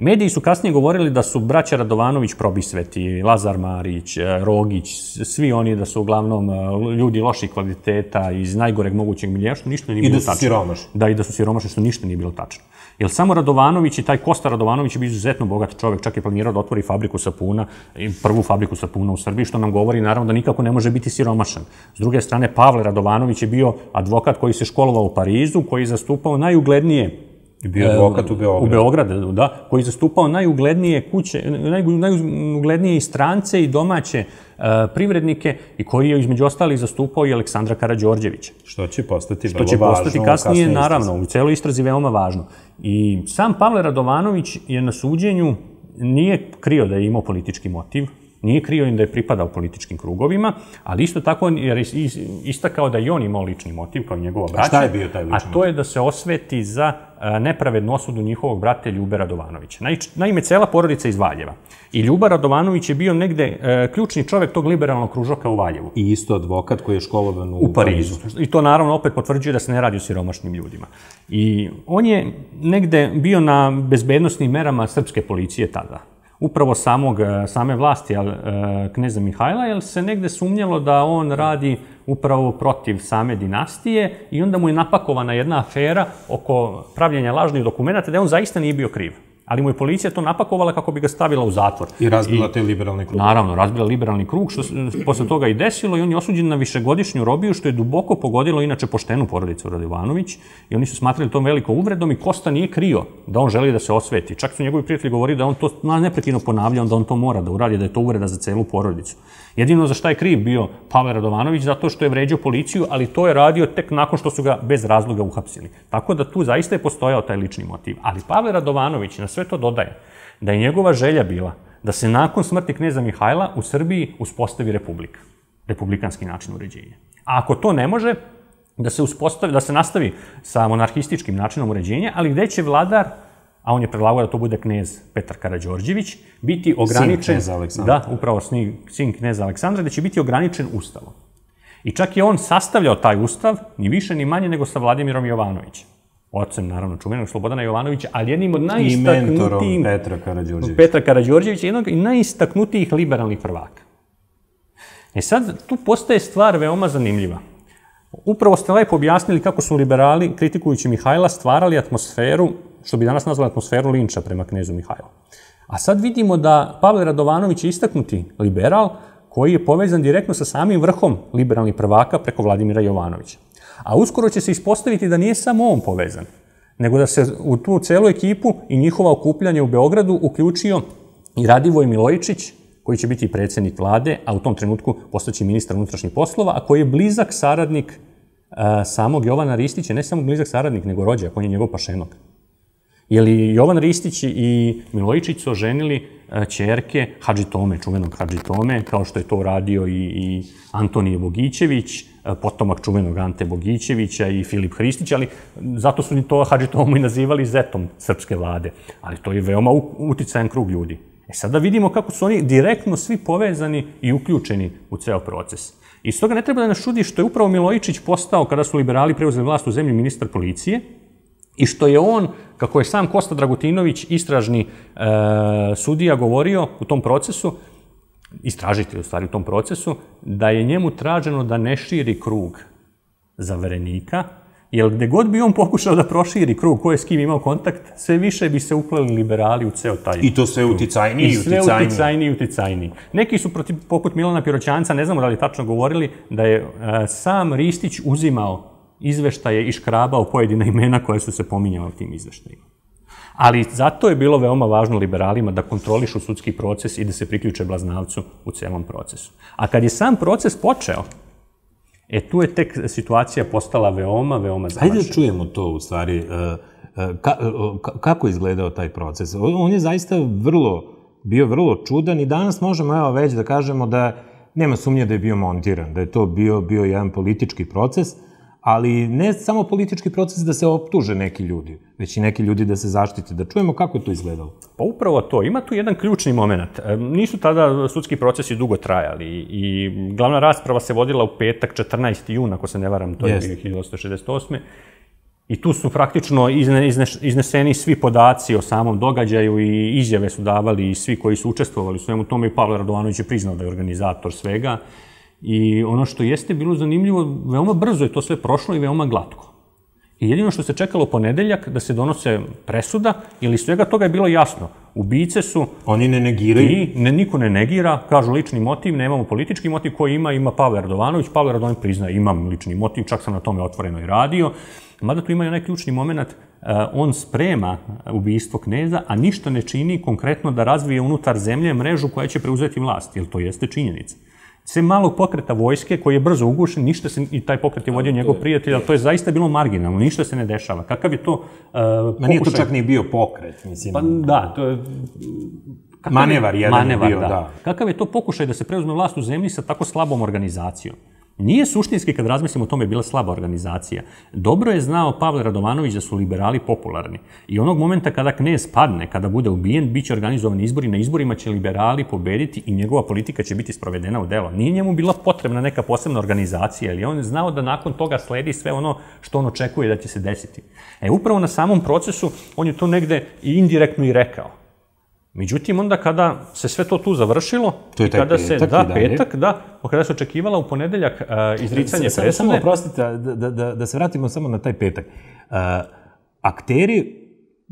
Mediji su kasnije govorili da su braća Radovanović probisveti, Lazar Marić, e, Rogić, svi oni da su uglavnom e, ljudi loših kvaliteta iz najgoreg mogućeg milija, što ništa nije bilo tačno. I da su siromašni. Da, i da su siromašni, što ništa nije bilo tačno. Jer samo Radovanović i taj Kosta Radovanović je bio izuzetno bogat čovek, čak je planirao da otvori fabriku sapuna, prvu fabriku sapuna u Srbiji, što nam govori naravno da nikako ne može biti siromašan. S druge strane, Pavle Radovanović je bio advokat koji se školovao u Parizu, koji je zastupao najuglednije Bio advokat u Beogradu. U Beogradu, da, koji je zastupao najuglednije kuće, naj, najuglednije i strance i domaće e, privrednike i koji je između ostali zastupao i Aleksandra Karađorđevića. Što će postati Što će važno, postati kasnije, kasnije naravno, u celoj istrazi veoma važno. I sam Pavle Radovanović je na suđenju nije krio da je imao politički motiv, Nije krio im da je pripadao političkim krugovima, ali isto tako je istakao da i on imao lični motiv kao njegova braća. šta je bio taj lični motiv? A to je da se osveti za e, nepravednu osudu njihovog brata Ljube Radovanovića. Naime, cela porodica iz Valjeva. I Ljuba Radovanović je bio negde e, ključni čovek tog liberalnog kružoka u Valjevu. I isto advokat koji je školovan u, Parizu. Parizu. I to naravno opet potvrđuje da se ne radi o siromašnim ljudima. I on je negde bio na bezbednostnim merama srpske policije tada upravo samog, e, same vlasti al, e, kneza Mihajla, jer se negde sumnjalo da on radi upravo protiv same dinastije i onda mu je napakovana jedna afera oko pravljenja lažnih dokumenta, da on zaista nije bio kriv ali mu je policija to napakovala kako bi ga stavila u zatvor. I razbila te liberalni krug. Naravno, razbila liberalni krug, što se posle toga i desilo i on je osuđen na višegodišnju robiju, što je duboko pogodilo inače poštenu porodicu Radovanović i oni su smatrali to veliko uvredom i Kosta nije krio da on želi da se osveti. Čak su njegovi prijatelji govorili da on to neprekino ponavlja, da on to mora da uradi, da je to uvreda za celu porodicu. Jedino za šta je kriv bio Pavle Radovanović, zato što je vređao policiju, ali to je radio tek nakon što su ga bez razloga uhapsili. Tako da tu zaista je postojao taj lični motiv. Ali Pavle Radovanović na sve to dodaje da je njegova želja bila da se nakon smrti kneza Mihajla u Srbiji uspostavi republika, republikanski način uređenja. A ako to ne može, da se uspostavi, da se nastavi sa monarhističkim načinom uređenja, ali gde će vladar a on je predlagao da to bude knez Petar Karađorđević, biti ograničen... Sin kneza Aleksandra. Da, upravo sin, sin Aleksandra, da će biti ograničen ustavom. I čak je on sastavljao taj ustav, ni više ni manje nego sa Vladimirom Jovanovićem. Otcem, naravno, čuvenog Slobodana Jovanovića, ali jednim od najistaknutijih... I mentorom Petra Karađorđevića. Petra Karađorđevića, jednog i najistaknutijih liberalnih prvaka. E sad, tu postaje stvar veoma zanimljiva. Upravo ste lepo objasnili kako su liberali, kritikujući Mihajla, stvarali atmosferu što bi danas nazvali atmosferu linča prema knezu Mihajlu. A sad vidimo da Pavle Radovanović je istaknuti liberal koji je povezan direktno sa samim vrhom liberalnih prvaka preko Vladimira Jovanovića. A uskoro će se ispostaviti da nije samo on povezan, nego da se u tu celu ekipu i njihova okupljanje u Beogradu uključio i Radivoj Milojičić, koji će biti predsednik vlade, a u tom trenutku postaći ministar unutrašnjih poslova, a koji je blizak saradnik samog Jovana Ristića, ne samo blizak saradnik, nego rođak, on je njegov pašenog. Je li Jovan Ristić i Milojičić su oženili čerke e, Hadži Tome, čuvenog Hadži Tome, kao što je to radio i, i Antonije Bogićević, e, potomak čuvenog Ante Bogićevića i Filip Hristić, ali zato su to Hadži Tomu i nazivali zetom srpske vlade. Ali to je veoma uticajan krug ljudi. E sada da vidimo kako su oni direktno svi povezani i uključeni u ceo proces. I stoga ne treba da nas čudi što je upravo Milojičić postao, kada su liberali preuzeli vlast u zemlji, ministar policije, I što je on, kako je sam Kosta Dragutinović, istražni e, sudija, govorio u tom procesu, istražitelj u stvari u tom procesu, da je njemu traženo da ne širi krug zaverenika, jer gde god bi on pokušao da proširi krug koje s kim imao kontakt, sve više bi se uklali liberali u ceo taj I to sve uticajniji i uticajniji. I sve uticajniji i uticajniji. Neki su, protiv, poput Milana Piroćanca, ne znamo da li tačno govorili, da je e, sam Ristić uzimao izveštaje i škrabao pojedina imena koja su se pominjala u tim izveštajima. Ali zato je bilo veoma važno liberalima da kontrolišu sudski proces i da se priključe blaznavcu u celom procesu. A kad je sam proces počeo, e tu je tek situacija postala veoma, veoma zamašena. Hajde da čujemo to u stvari, e, e, e, kako je izgledao taj proces. On je zaista vrlo, bio vrlo čudan i danas možemo evo već da kažemo da nema sumnje da je bio montiran, da je to bio, bio jedan politički proces, ali ne samo politički proces da se optuže neki ljudi, već i neki ljudi da se zaštite. Da čujemo kako je to izgledalo. Pa upravo to. Ima tu jedan ključni moment. E, nisu tada sudski procesi dugo trajali i glavna rasprava se vodila u petak 14. juna, ako se ne varam, to je 1968. I tu su praktično izneseni svi podaci o samom događaju i izjave su davali i svi koji su učestvovali u svemu tome i Pavle Radovanović je priznao da je organizator svega. I ono što jeste bilo zanimljivo, veoma brzo je to sve prošlo i veoma glatko. I jedino što se čekalo ponedeljak da se donose presuda, ili svega toga je bilo jasno. Ubice su... Oni ne negiraju. I ne, niko ne negira, kažu lični motiv, nemamo politički motiv, koji ima, ima Pavel Radovanović. Pavel Radovanović priznaje, imam lični motiv, čak sam na tome otvoreno i radio. Mada tu ima i onaj ključni moment, eh, on sprema eh, ubistvo kneza, a ništa ne čini konkretno da razvije unutar zemlje mrežu koja će preuzeti vlast, jer to jeste činjenica sve malog pokreta vojske koji je brzo ugušen, ništa se, i taj pokret je vodio njegov prijatelj, ali to je zaista bilo marginalno, ništa se ne dešava. Kakav je to uh, e, pokušaj... Ma nije to čak ni bio pokret, mislim. Pa da, to je... Kakav manevar jedan manevar, je bio, da. da. Kakav je to pokušaj da se preuzme vlast u zemlji sa tako slabom organizacijom? Nije suštinski, kad razmislimo o tome, bila slaba organizacija. Dobro je znao Pavle Radovanović da su liberali popularni. I onog momenta kada knez padne, kada bude ubijen, bit će organizovani izbori. Na izborima će liberali pobediti i njegova politika će biti sprovedena u delo. Nije njemu bila potrebna neka posebna organizacija, ali on je znao da nakon toga sledi sve ono što on očekuje da će se desiti. E, upravo na samom procesu on je to negde i indirektno i rekao. Međutim, onda kada se sve to tu završilo, to je taj kada petak, se, da, dalje. petak, da, kada se očekivala u ponedeljak uh, izricanje presude... Samo, prostite, da, da, da, da se vratimo samo na taj petak. Uh, akteri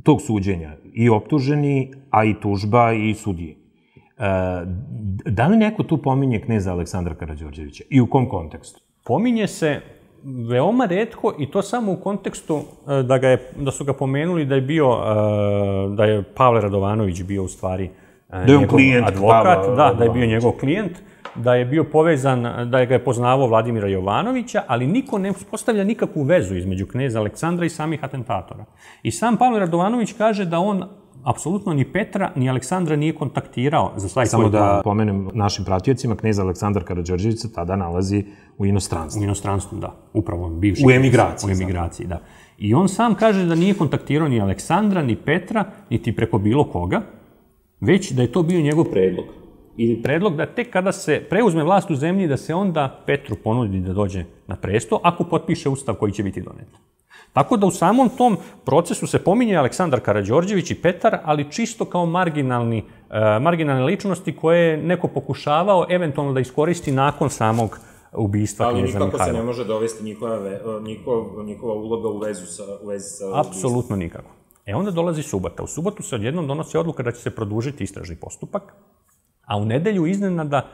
tog suđenja, i optuženi, a i tužba, i sudije, uh, da li neko tu pominje kneza Aleksandra Karadžorđevića i u kom kontekstu? Pominje se veoma redko i to samo u kontekstu e, da, ga je, da su ga pomenuli da je bio, e, da je Pavle Radovanović bio u stvari e, da klijent advokat, da, da je bio njegov klijent, da je bio povezan, da je ga je poznavao Vladimira Jovanovića, ali niko ne postavlja nikakvu vezu između kneza Aleksandra i samih atentatora. I sam Pavle Radovanović kaže da on apsolutno ni Petra ni Aleksandra nije kontaktirao za svaki Samo da plan. pomenem našim pratiocima, knjez Aleksandar Karadžorđević se tada nalazi u inostranstvu. U inostranstvu, da. Upravo bivši. U emigraciji. U da. emigraciji, da. I on sam kaže da nije kontaktirao ni Aleksandra, ni Petra, niti preko bilo koga, već da je to bio njegov predlog. I predlog da tek kada se preuzme vlast u zemlji, da se onda Petru ponudi da dođe na presto, ako potpiše ustav koji će biti donet. Tako da u samom tom procesu se pominje Aleksandar Karađorđević i Petar, ali čisto kao marginalni, e, marginalne ličnosti koje je neko pokušavao eventualno da iskoristi nakon samog ubistva ali knjeza Mihajla. Ali nikako se ne može dovesti njihova, ve, njihova uloga u, vezi sa, u vezi sa Apsolutno nikako. E onda dolazi subota. U subotu se odjednom donosi odluka da će se produžiti istražni postupak, a u nedelju iznenada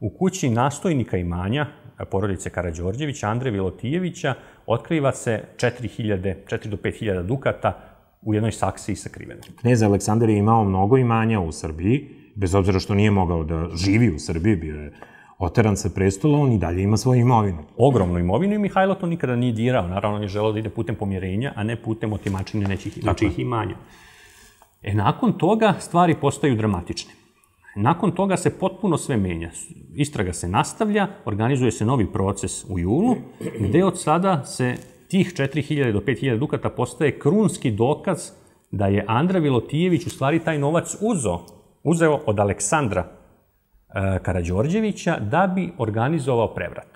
u kući nastojnika imanja, porodice Karadžorđevića, Andre Vilotijevića, otkriva se 4000, 4 do 5000 dukata u jednoj saksiji sakrivene. Knez Aleksandar je imao mnogo imanja u Srbiji, bez obzira što nije mogao da živi u Srbiji, bio je oteran sa prestola, on i dalje ima svoju imovinu. Ogromnu imovinu i Mihajlo to nikada nije dirao. Naravno, on je želao da ide putem pomirenja, a ne putem otimačine nečih, nečih imanja. E, nakon toga stvari postaju dramatične. Nakon toga se potpuno sve menja. Istraga se nastavlja, organizuje se novi proces u julu, gde od sada se tih 4000 do 5000 dukata postaje krunski dokaz da je Andra Vilotijević u stvari taj novac uzo, uzeo od Aleksandra e, Karađorđevića da bi organizovao prevrat.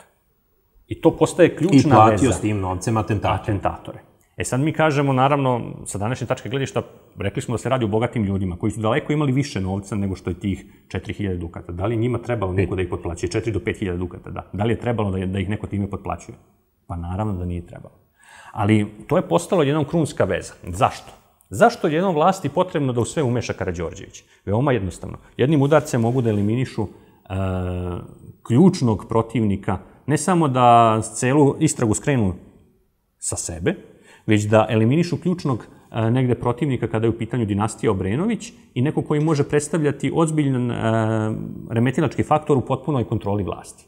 I to postaje ključna veza. I platio veza. s tim novcem atentatore. Atentatore. E sad mi kažemo, naravno, sa današnje tačke gledišta, rekli smo da se radi o bogatim ljudima koji su daleko imali više novca nego što je tih 4000 dukata. Da li njima trebalo neko da ih potplaćuje? 4 do 5000 dukata, da. Da li je trebalo da, da ih neko time potplaćuje? Pa naravno da nije trebalo. Ali to je postalo jednom krunska veza. Zašto? Zašto je jednom vlasti potrebno da u sve umeša Karađorđević? Veoma jednostavno. Jednim udarcem mogu da eliminišu e, ključnog protivnika, ne samo da celu istragu skrenu sa sebe, već da eliminišu ključnog e, negde protivnika kada je u pitanju dinastija Obrenović i neko koji može predstavljati ozbiljan e, remetilački faktor u potpunoj kontroli vlasti.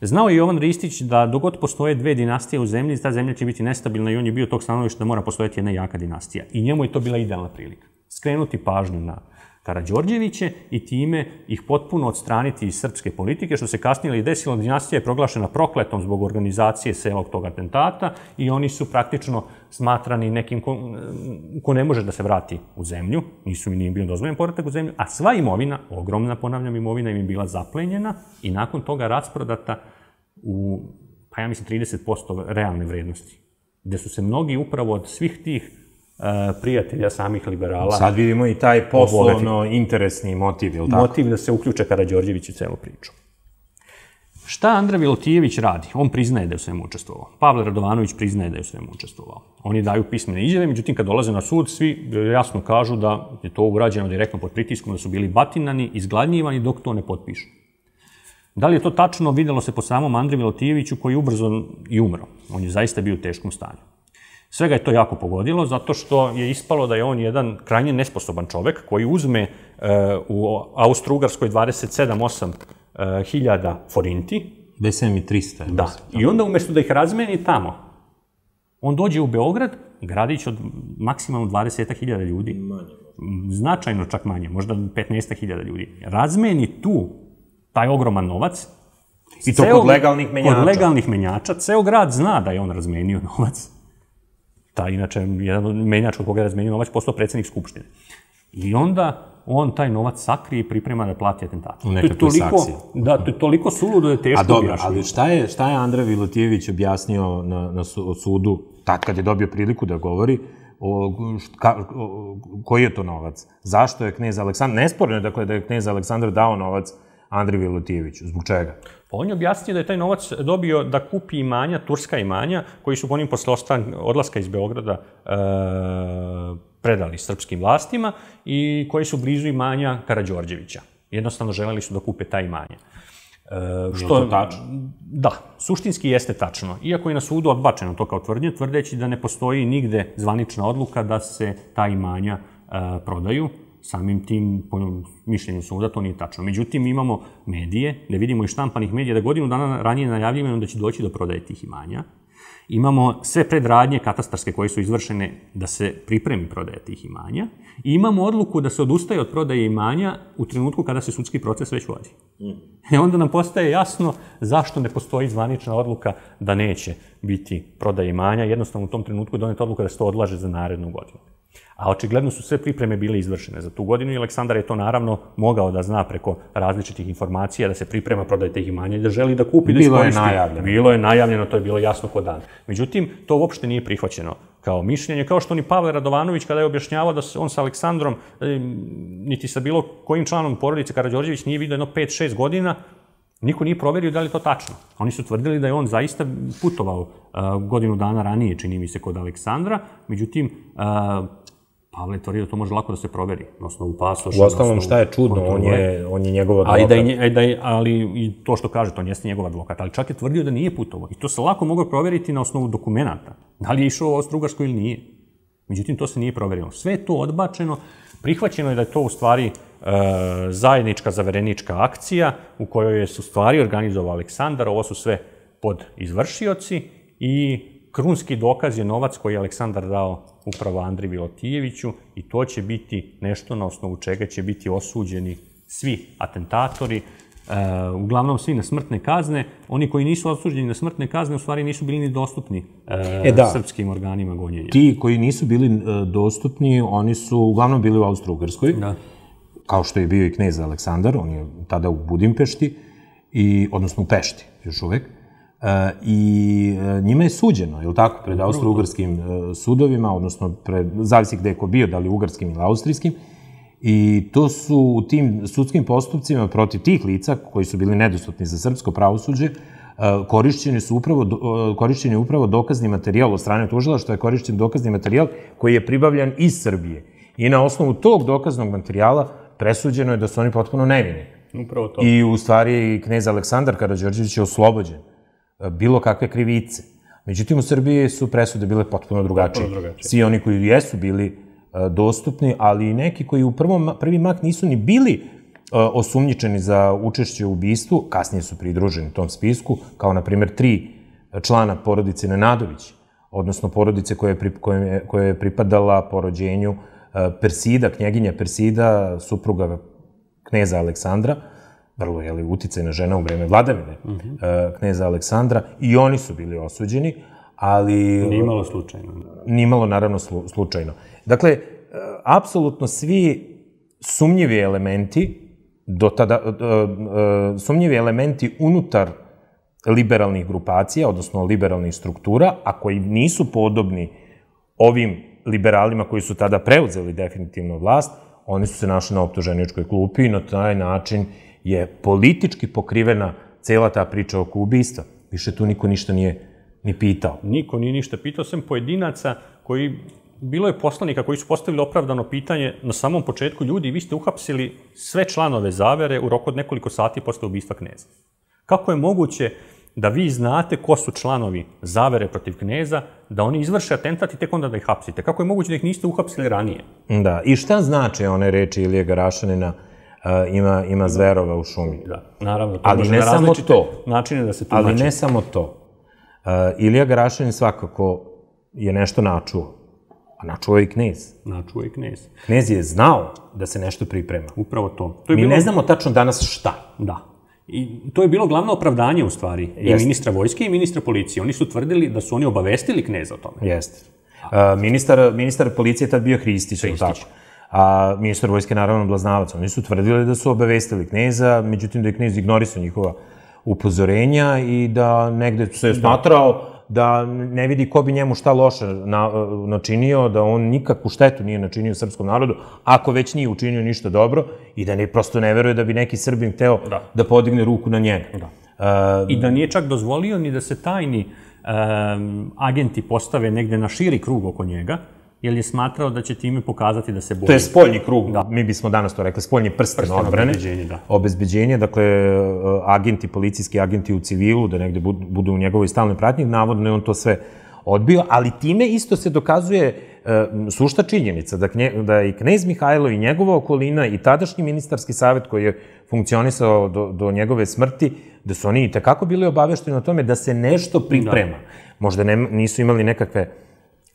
Znao je Jovan Ristić da dogod postoje dve dinastije u zemlji, ta zemlja će biti nestabilna i on je bio tog stanovišta da mora postojati jedna jaka dinastija. I njemu je to bila idealna prilika. Skrenuti pažnju na Karadžorđeviće i time ih potpuno odstraniti iz srpske politike, što se kasnije i desilo, dinastija je proglašena prokletom zbog organizacije selog tog atentata i oni su praktično smatrani nekim ko, ko ne može da se vrati u zemlju, nisu mi nije bilo dozvoljen povratak u zemlju, a sva imovina, ogromna ponavljam imovina im je bila zaplenjena i nakon toga rasprodata u, pa ja mislim, 30% realne vrednosti, gde su se mnogi upravo od svih tih Eh, prijatelja samih liberala. Sad vidimo i taj poslovno interesni motiv, ili tako? Motiv da se uključe Karadžorđević u celu priču. Šta Andra Vilotijević radi? On priznaje da je u svemu učestvovao. Pavle Radovanović priznaje da je u svemu učestvovao. Oni daju pismene izjave, međutim kad dolaze na sud, svi jasno kažu da je to urađeno direktno pod pritiskom, da su bili batinani, izgladnjivani dok to ne potpišu. Da li je to tačno, videlo se po samom Andri Milotijeviću koji je ubrzo i umro. On je zaista bio u teškom stanju. Sve ga je to jako pogodilo, zato što je ispalo da je on jedan krajnje nesposoban čovek koji uzme e, u Austro-Ugarskoj 27-8 e, hiljada forinti. 27.300. Da. I onda umesto da ih razmeni tamo, on dođe u Beograd, gradić od maksimalno 20.000 ljudi. Manje. Značajno čak manje, možda 15.000 ljudi. Razmeni tu taj ogroman novac, I to kod legalnih menjača. Kod legalnih menjača. Ceo grad zna da je on razmenio novac ta inače jedan od menjač od koga je razmenio novac, postao predsednik Skupštine. I onda on taj novac sakri i priprema da plati atentat. U nekakvoj saksiji. Da, to je toliko suludo da je teško A dobro, ali šta je, šta je Andra Vilotijević objasnio na, na sudu, tad kad je dobio priliku da govori, o, ka, o, koji je to novac? Zašto je knez Aleksandar, nesporno je dakle da je knez Aleksandar dao novac Andri Vilotijeviću, zbog čega? On je objasnio da je taj novac dobio da kupi imanja, turska imanja, koji su po njim posle odlaska iz Beograda e, predali srpskim vlastima i koji su blizu imanja Karađorđevića. Jednostavno želeli su da kupe ta imanja. E, što je tačno? Da, suštinski jeste tačno. Iako je na sudu odbačeno to kao tvrdnje, tvrdeći da ne postoji nigde zvanična odluka da se ta imanja e, prodaju samim tim, po mišljenju suda, to nije tačno. Međutim, imamo medije, da vidimo i štampanih medija, da godinu dana ranije najavljivano da će doći do prodaje tih imanja. Imamo sve predradnje katastarske koje su izvršene da se pripremi prodaje tih imanja. I imamo odluku da se odustaje od prodaje imanja u trenutku kada se sudski proces već vodi. Mm. E onda nam postaje jasno zašto ne postoji zvanična odluka da neće biti prodaje imanja. Jednostavno u tom trenutku je doneta odluka da se to odlaže za narednu godinu. A očigledno su sve pripreme bile izvršene za tu godinu i Aleksandar je to naravno mogao da zna preko različitih informacija, da se priprema prodaje teh imanja i da želi da kupi, da bilo iskoristi. Bilo je najavljeno. Bilo je najavljeno, to je bilo jasno ko dan. Međutim, to uopšte nije prihvaćeno kao mišljenje, kao što ni Pavle Radovanović kada je objašnjavao da se on sa Aleksandrom, e, niti sa bilo kojim članom porodice Karadžorđević nije vidio jedno 5-6 godina, Niko nije proverio da li je to tačno. Oni su tvrdili da je on zaista putovao e, godinu dana ranije, čini mi se, kod Aleksandra. Međutim, e, Pavle Torino, to može lako da se proveri na osnovu pasoša. U ostalom, šta je čudno, kontrole. on je, on je njegov advokat. Ali, da je, da je, ali i to što kaže, to jeste njegov advokat, ali čak je tvrdio da nije putovao. I to se lako mogao proveriti na osnovu dokumenta. Da li je išao u Ostrugarsku ili nije. Međutim, to se nije proverilo. Sve to odbačeno, prihvaćeno je da je to u stvari e, zajednička zaverenička akcija u kojoj je u stvari organizovao Aleksandar, ovo su sve pod izvršioci i krunski dokaz je novac koji je Aleksandar dao upravo Andri Vilotijeviću i to će biti nešto na osnovu čega će biti osuđeni svi atentatori, e, uglavnom svi na smrtne kazne. Oni koji nisu osuđeni na smrtne kazne, u stvari nisu bili ni dostupni e, e da. srpskim organima gonjenja. Ti koji nisu bili e, dostupni, oni su uglavnom bili u Austro-Ugrskoj, da. kao što je bio i knez Aleksandar, on je tada u Budimpešti, i, odnosno u Pešti još uvek. E, Eh, i eh, njima je suđeno, je li tako, pred austro-ugarskim eh, sudovima, odnosno, pred, zavisi gde je ko bio, da li ugarskim ili austrijskim, i to su u tim sudskim postupcima protiv tih lica, koji su bili nedostupni za srpsko pravosuđe, korišćeni su upravo, korišćen je upravo dokazni materijal od strane tužilaštva je korišćen dokazni materijal koji je pribavljan iz Srbije. I na osnovu tog dokaznog materijala presuđeno je da su oni potpuno nevini. Upravo to. I u stvari knjez Aleksandar Karadžorđević je oslobođen bilo kakve krivice. Međutim, u Srbiji su presude bile potpuno drugačije. Potpuno drugačije. Svi oni koji jesu bili e, dostupni, ali i neki koji u prvom, prvi mak nisu ni bili e, osumnjičeni za učešće u ubistvu, kasnije su pridruženi tom spisku, kao na primer tri člana porodice Nenadović, odnosno porodice koja je, koja je, pripadala po rođenju e, Persida, knjeginja Persida, supruga kneza Aleksandra, vrlo je li uticajna žena u vreme vladavine mm kneza Aleksandra i oni su bili osuđeni, ali... Nimalo slučajno. Nimalo, naravno, slu, slučajno. Dakle, eh, apsolutno svi sumnjivi elementi do tada, eh, sumnjivi elementi unutar liberalnih grupacija, odnosno liberalnih struktura, a koji nisu podobni ovim liberalima koji su tada preuzeli definitivno vlast, oni su se našli na optuženičkoj klupi i na taj način je politički pokrivena cela ta priča oko ubistva. Više tu niko ništa nije ni pitao. Niko nije ništa pitao, sem pojedinaca koji bilo je poslanika koji su postavili opravdano pitanje na samom početku, ljudi, vi ste uhapsili sve članove zavere u roku od nekoliko sati posle ubistva kneza. Kako je moguće da vi znate ko su članovi zavere protiv kneza, da oni izvrše atentat i tek onda da ih hapsite? Kako je moguće da ih niste uhapsili ranije? Da, i šta znače one reči Ilije Garašanina – ima, ima zverova u šumi. Da, naravno. To ali ne samo to. Načine da se tumači. Ali ne samo to. Uh, Ilija Garašanin svakako je nešto načuo. A načuo je i knez. Načuo je i knez. Knez je znao da se nešto priprema. Upravo to. to je Mi bilo... ne znamo tačno danas šta. Da. I to je bilo glavno opravdanje u stvari Jest. i ministra vojske i ministra policije. Oni su tvrdili da su oni obavestili kneza o tome. Jeste. Uh, ministar, ministar policije je tad bio Hristić, Hristić. tako a ministar vojske naravno blaznavac. Oni su tvrdili da su obavestili kneza, međutim da je knez ignorisao njihova upozorenja i da negde se je smatrao da ne vidi ko bi njemu šta loše na, načinio, da on nikakvu štetu nije načinio srpskom narodu, ako već nije učinio ništa dobro i da ne, prosto ne veruje da bi neki Srbin hteo da, da podigne ruku na njega. Da. E, I da nije čak dozvolio ni da se tajni agenti postave negde na širi krug oko njega, jer je smatrao da će time pokazati da se boji. To je spoljni krug, da. mi bismo danas to rekli, spoljni prsten, prsten odbrane. Obezbeđenje, da. Obezbeđenje, dakle, e, agenti, policijski agenti u civilu, da negde budu u njegovoj stalnoj pratnji, navodno je on to sve odbio, ali time isto se dokazuje e, sušta činjenica da, knje, da i knez Mihajlo i njegova okolina i tadašnji ministarski savet koji je funkcionisao do, do njegove smrti, da su oni i tekako bili obavešteni o tome da se nešto priprema. Da. Možda ne, nisu imali nekakve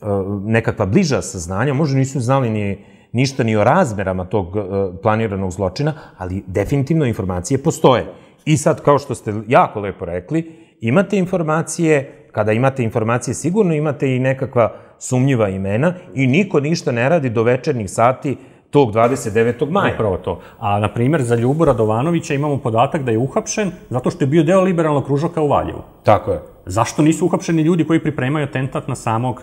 E, nekakva bliža saznanja, možda nisu znali ni ništa ni o razmerama tog e, planiranog zločina, ali definitivno informacije postoje. I sad, kao što ste jako lepo rekli, imate informacije, kada imate informacije sigurno imate i nekakva sumnjiva imena i niko ništa ne radi do večernjih sati tog 29. maja. Upravo to. A, na primjer, za Ljubu Radovanovića imamo podatak da je uhapšen zato što je bio deo liberalnog kružoka u Valjevu. Tako je. Zašto nisu uhapšeni ljudi koji pripremaju atentat na samog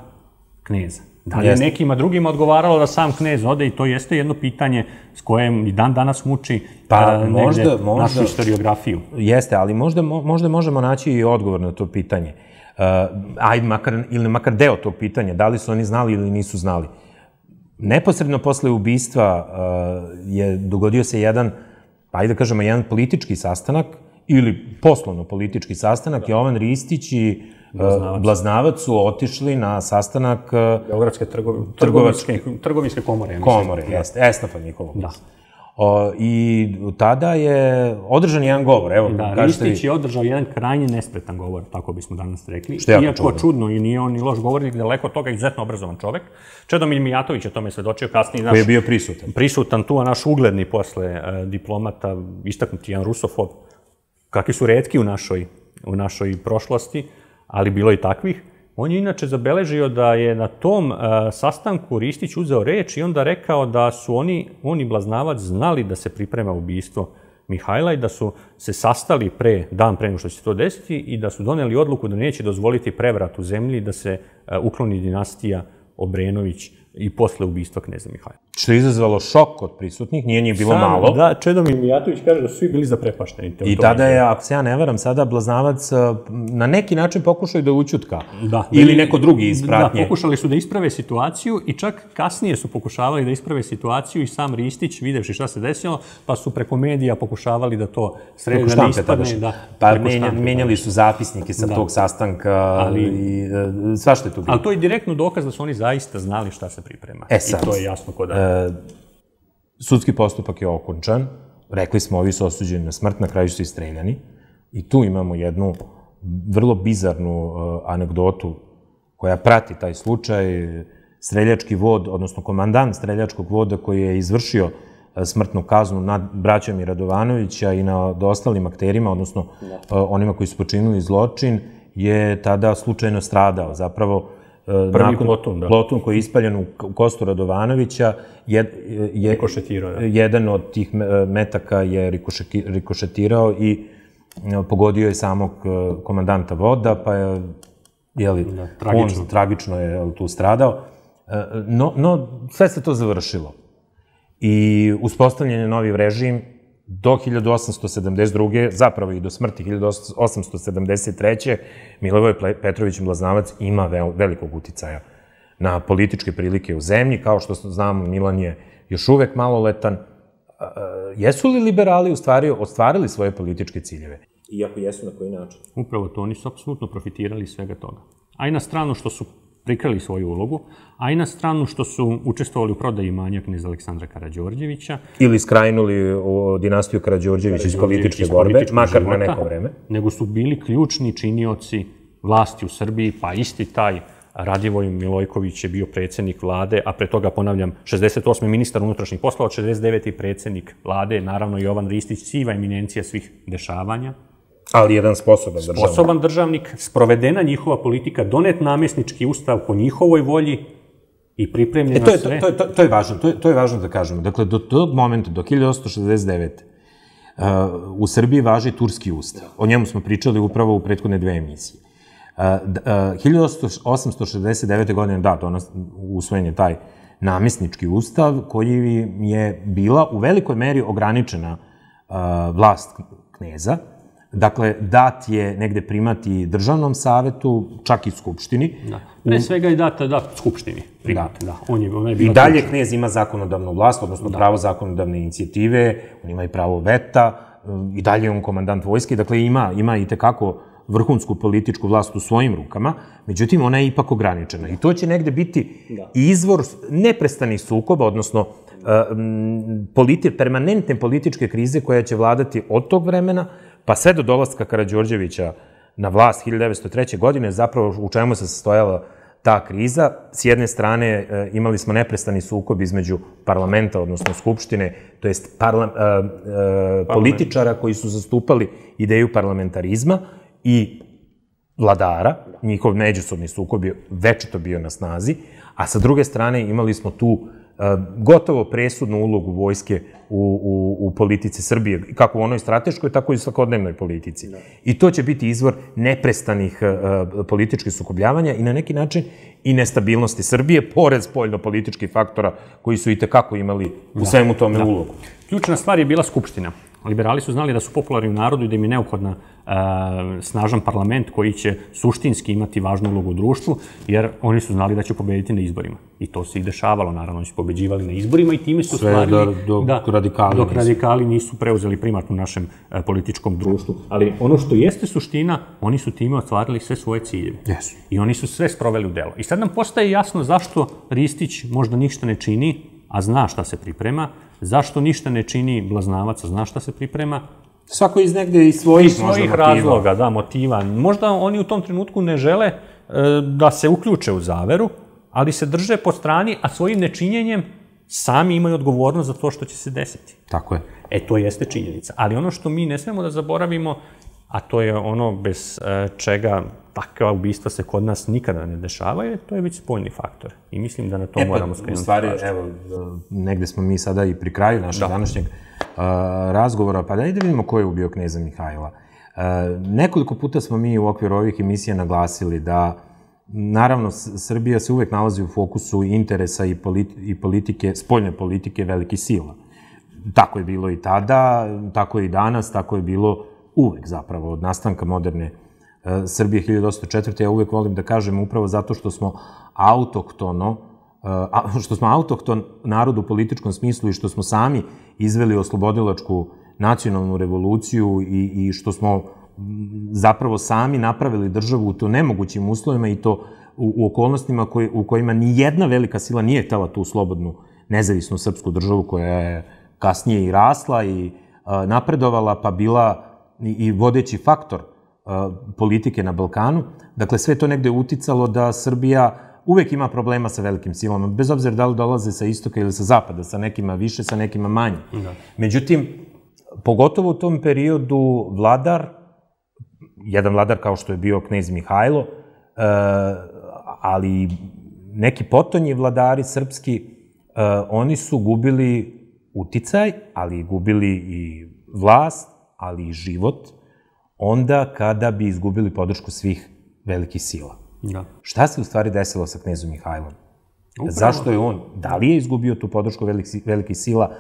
kneza. Da li je nekima drugima odgovaralo da sam knez ode i to jeste jedno pitanje s kojem i dan danas muči pa, uh, eh, možda, možda, našu historiografiju. Jeste, ali možda, možda možemo naći i odgovor na to pitanje. Uh, eh, ajde, makar, ili makar deo tog pitanja, da li su oni znali ili nisu znali. Neposredno posle ubistva uh, je dogodio se jedan, pa ajde da kažemo, jedan politički sastanak, ili poslovno-politički sastanak, da. Jovan Ristić i uh, Blaznavac. Blaznavac su otišli na sastanak... E, Beogradske trgo... trgovačke... Trgovinske komore. Komore, da. jeste. Estafa njihovog. Da. O, I tada je održan jedan govor, evo, da, kažete Ristić je održao jedan krajnje nespretan govor, tako bismo danas rekli. Što je Iako čudno. čudno i nije on ni loš govornik, daleko od toga izuzetno obrazovan čovek. Čedomir Mijatović je tome svedočio kasnije. Naš, Koji je bio prisutan. Prisutan tu, a naš ugledni posle e, diplomata, istaknuti jedan rusofob, kakvi su redki u našoj, u našoj prošlosti ali bilo i takvih. On je inače zabeležio da je na tom e, sastanku Ristić uzeo reč i onda rekao da su oni, on i Blaznavac, znali da se priprema ubistvo Mihajla i da su se sastali pre, dan pre nego što će to desiti i da su doneli odluku da neće dozvoliti prevrat u zemlji da se e, ukloni dinastija Obrenović i posle ubistva knjeza Mihajla. Što je izazvalo šok od prisutnih, nije nije bilo Sam, malo. Da, Čedomir Mijatović kaže da su svi bili zaprepašteni. I tada je, ako se ja ne varam, sada Blaznavac e, na neki način pokušao da učutka. Da. Ili neko drugi ispratnje. Da, pokušali su da isprave situaciju i čak kasnije su pokušavali da isprave situaciju i sam Ristić, videvši šta se desilo, pa su preko medija pokušavali da to sreku da ispadne. Da, pa menjali da. su zapisnike sa da. tog sastanka ali, i e, svašta je tu bilo. Ali to je direktno dokaz da su oni zaista znali šta se priprema. Da e sad, I to je jasno kod da... E, sudski postupak je okončan, rekli smo, ovi su osuđeni na smrt, na kraju su istreljani. I tu imamo jednu vrlo bizarnu uh, anegdotu koja prati taj slučaj. Streljački vod, odnosno komandant streljačkog voda koji je izvršio e, smrtnu kaznu nad braćom i Radovanovića i nad ostalim akterima, odnosno da. E, onima koji su počinili zločin, je tada slučajno stradao. Zapravo, Prvi nakon, Plotun, da. Plotun koji je ispaljen u Kostu Radovanovića, je, je, rikošetirao, da. jedan od tih metaka je rikošetirao i e, pogodio je samog e, komandanta voda, pa je, jeli, da, tragično. on tragično je tu stradao. E, no, no, sve se to završilo. I uspostavljen je novi režim, do 1872. zapravo i do smrti 1873. Milovoj Petrović Mlaznavac ima velikog uticaja na političke prilike u zemlji. Kao što znamo, Milan je još uvek maloletan. Jesu li liberali u stvari ostvarili svoje političke ciljeve? Iako jesu, na koji način? Upravo to, oni su apsolutno profitirali svega toga. A i na stranu što su prikrali svoju ulogu, a i na stranu što su učestvovali u prodaji manja knjeza Aleksandra Karađorđevića. Ili skrajnuli o dinastiju Karađorđević iz političke iz borbe, makar života, na neko vreme. Nego su bili ključni činioci vlasti u Srbiji, pa isti taj Radivoj Milojković je bio predsednik vlade, a pre toga, ponavljam, 68. ministar unutrašnjih poslova, 69. predsednik vlade, naravno Jovan Ristić, siva eminencija svih dešavanja ali jedan sposoban državnik. Sposoban državnik, sprovedena njihova politika, donet namestnički ustav po njihovoj volji i pripremljeno e, to je, sve. To, to, to, je važno, to je, to je važno da kažemo. Dakle, do tog momenta, do 1869. Uh, u Srbiji važi Turski ustav. O njemu smo pričali upravo u prethodne dve emisije. 1869. Uh, uh, godine, da, to usvojen je taj namestnički ustav, koji je bila u velikoj meri ograničena vlast kneza, Dakle, dat je negde primati državnom savetu, čak i skupštini. Da. Pre svega je data, da, skupštini. primate. da. da. On je, on je I dalje ključan. knez ima zakonodavnu vlast, odnosno da. pravo zakonodavne inicijative, on ima i pravo veta, i dalje je on komandant vojske, dakle ima, ima i tekako vrhunsku političku vlast u svojim rukama, međutim ona je ipak ograničena. I to će negde biti da. izvor neprestanih sukoba, odnosno eh, politi, permanentne političke krize koja će vladati od tog vremena pa sve do dolaska Karađorđevića na vlast 1903. godine, zapravo u čemu se sastojala ta kriza. S jedne strane e, imali smo neprestani sukob između parlamenta, odnosno skupštine, to jest parla, e, e, političara koji su zastupali ideju parlamentarizma i vladara, njihov međusobni sukob je večito bio na snazi, a sa druge strane imali smo tu gotovo presudnu ulogu vojske u, u, u politici Srbije, kako u onoj strateškoj, tako i u svakodnevnoj politici. Da. I to će biti izvor neprestanih uh, političkih sukobljavanja i na neki način i nestabilnosti Srbije, pored spoljno-političkih faktora koji su i tekako imali u da. svemu tome da. ulogu. Ključna stvar je bila Skupština. Liberali su znali da su popularni u narodu i da im je neophodna e, snažan parlament koji će suštinski imati važnu ulogu u društvu, jer oni su znali da će pobediti na izborima. I to se i dešavalo, naravno, oni su pobeđivali na izborima i time su Sve stvarili... da, radikali dok nisu. radikali nisu preuzeli primat u našem e, političkom društvu. Ali ono što jeste suština, oni su time ostvarili sve svoje ciljeve. Yes. I oni su sve sproveli u delo. I sad nam postaje jasno zašto Ristić možda ništa ne čini, a zna šta se priprema, Zašto ništa ne čini blaznavaca? Zna šta se priprema? Svako iz negde i svojih, iz svojih razloga, da, motiva. Možda oni u tom trenutku ne žele e, da se uključe u zaveru, ali se drže po strani, a svojim nečinjenjem sami imaju odgovornost za to što će se desiti. Tako je. E, to jeste činjenica. Ali ono što mi ne smemo da zaboravimo a to je ono bez e, čega takva ubistva se kod nas nikada ne dešavaju, to je već spoljni faktor. I mislim da na to e, pa, moramo skrenuti. U stvari, evo, negde smo mi sada i pri kraju našeg da. današnjeg uh, razgovora, pa dajde vidimo ko je ubio kneza Mihajla. Uh, nekoliko puta smo mi u okviru ovih emisija naglasili da Naravno, Srbija se uvek nalazi u fokusu interesa i, politi i politike, spoljne politike velikih sila. Tako je bilo i tada, tako je i danas, tako je bilo uvek zapravo, od nastanka moderne e, Srbije 1804. Ja uvek volim da kažem upravo zato što smo autoktono, e, što smo autokton narod u političkom smislu i što smo sami izveli oslobodilačku nacionalnu revoluciju i, i što smo zapravo sami napravili državu u to nemogućim uslovima i to u, u okolnostima koje, u kojima ni jedna velika sila nije htela tu slobodnu, nezavisnu srpsku državu koja je kasnije i rasla i a, e, napredovala, pa bila i vodeći faktor uh, politike na Balkanu. Dakle, sve to negde uticalo da Srbija uvek ima problema sa velikim silama, bez obzira da li dolaze sa istoka ili sa zapada, sa nekima više, sa nekima manje. Da. Međutim, pogotovo u tom periodu vladar, jedan vladar kao što je bio knez Mihajlo, uh, ali neki potonji vladari srpski, uh, oni su gubili uticaj, ali gubili i vlast, ali i život, onda kada bi izgubili podršku svih velikih sila. Da. Šta se u stvari desilo sa knezom Mihajlom? Upravo. Zašto je on? Da li je izgubio tu podršku veliki, velikih sila?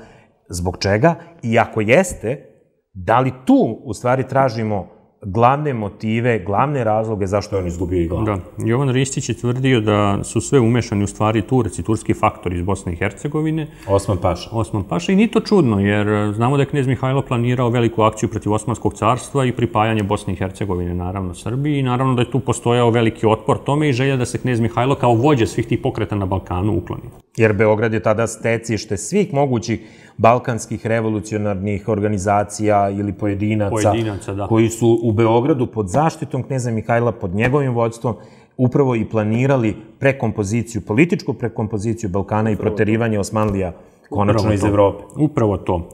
Zbog čega? I ako jeste, da li tu u stvari tražimo glavne motive, glavne razloge zašto je on izgubio i glavu. Da. Jovan Ristić je tvrdio da su sve umešani u stvari Turci, turski faktor iz Bosne i Hercegovine. Osman Paša. Osman Paša i ni to čudno, jer e, znamo da je knjez Mihajlo planirao veliku akciju protiv Osmanskog carstva i pripajanje Bosne i Hercegovine, naravno, Srbiji. I naravno da je tu postojao veliki otpor tome i želja da se knjez Mihajlo kao vođe svih tih pokreta na Balkanu ukloni. Jer Beograd je tada stecište svih mogućih balkanskih revolucionarnih organizacija ili pojedinaca, pojedinaca da. koji su u Beogradu pod zaštitom kneza Mihajla, pod njegovim vodstvom, upravo i planirali prekompoziciju, političku prekompoziciju Balkana i proterivanje Osmanlija konačno iz Evrope. Upravo to.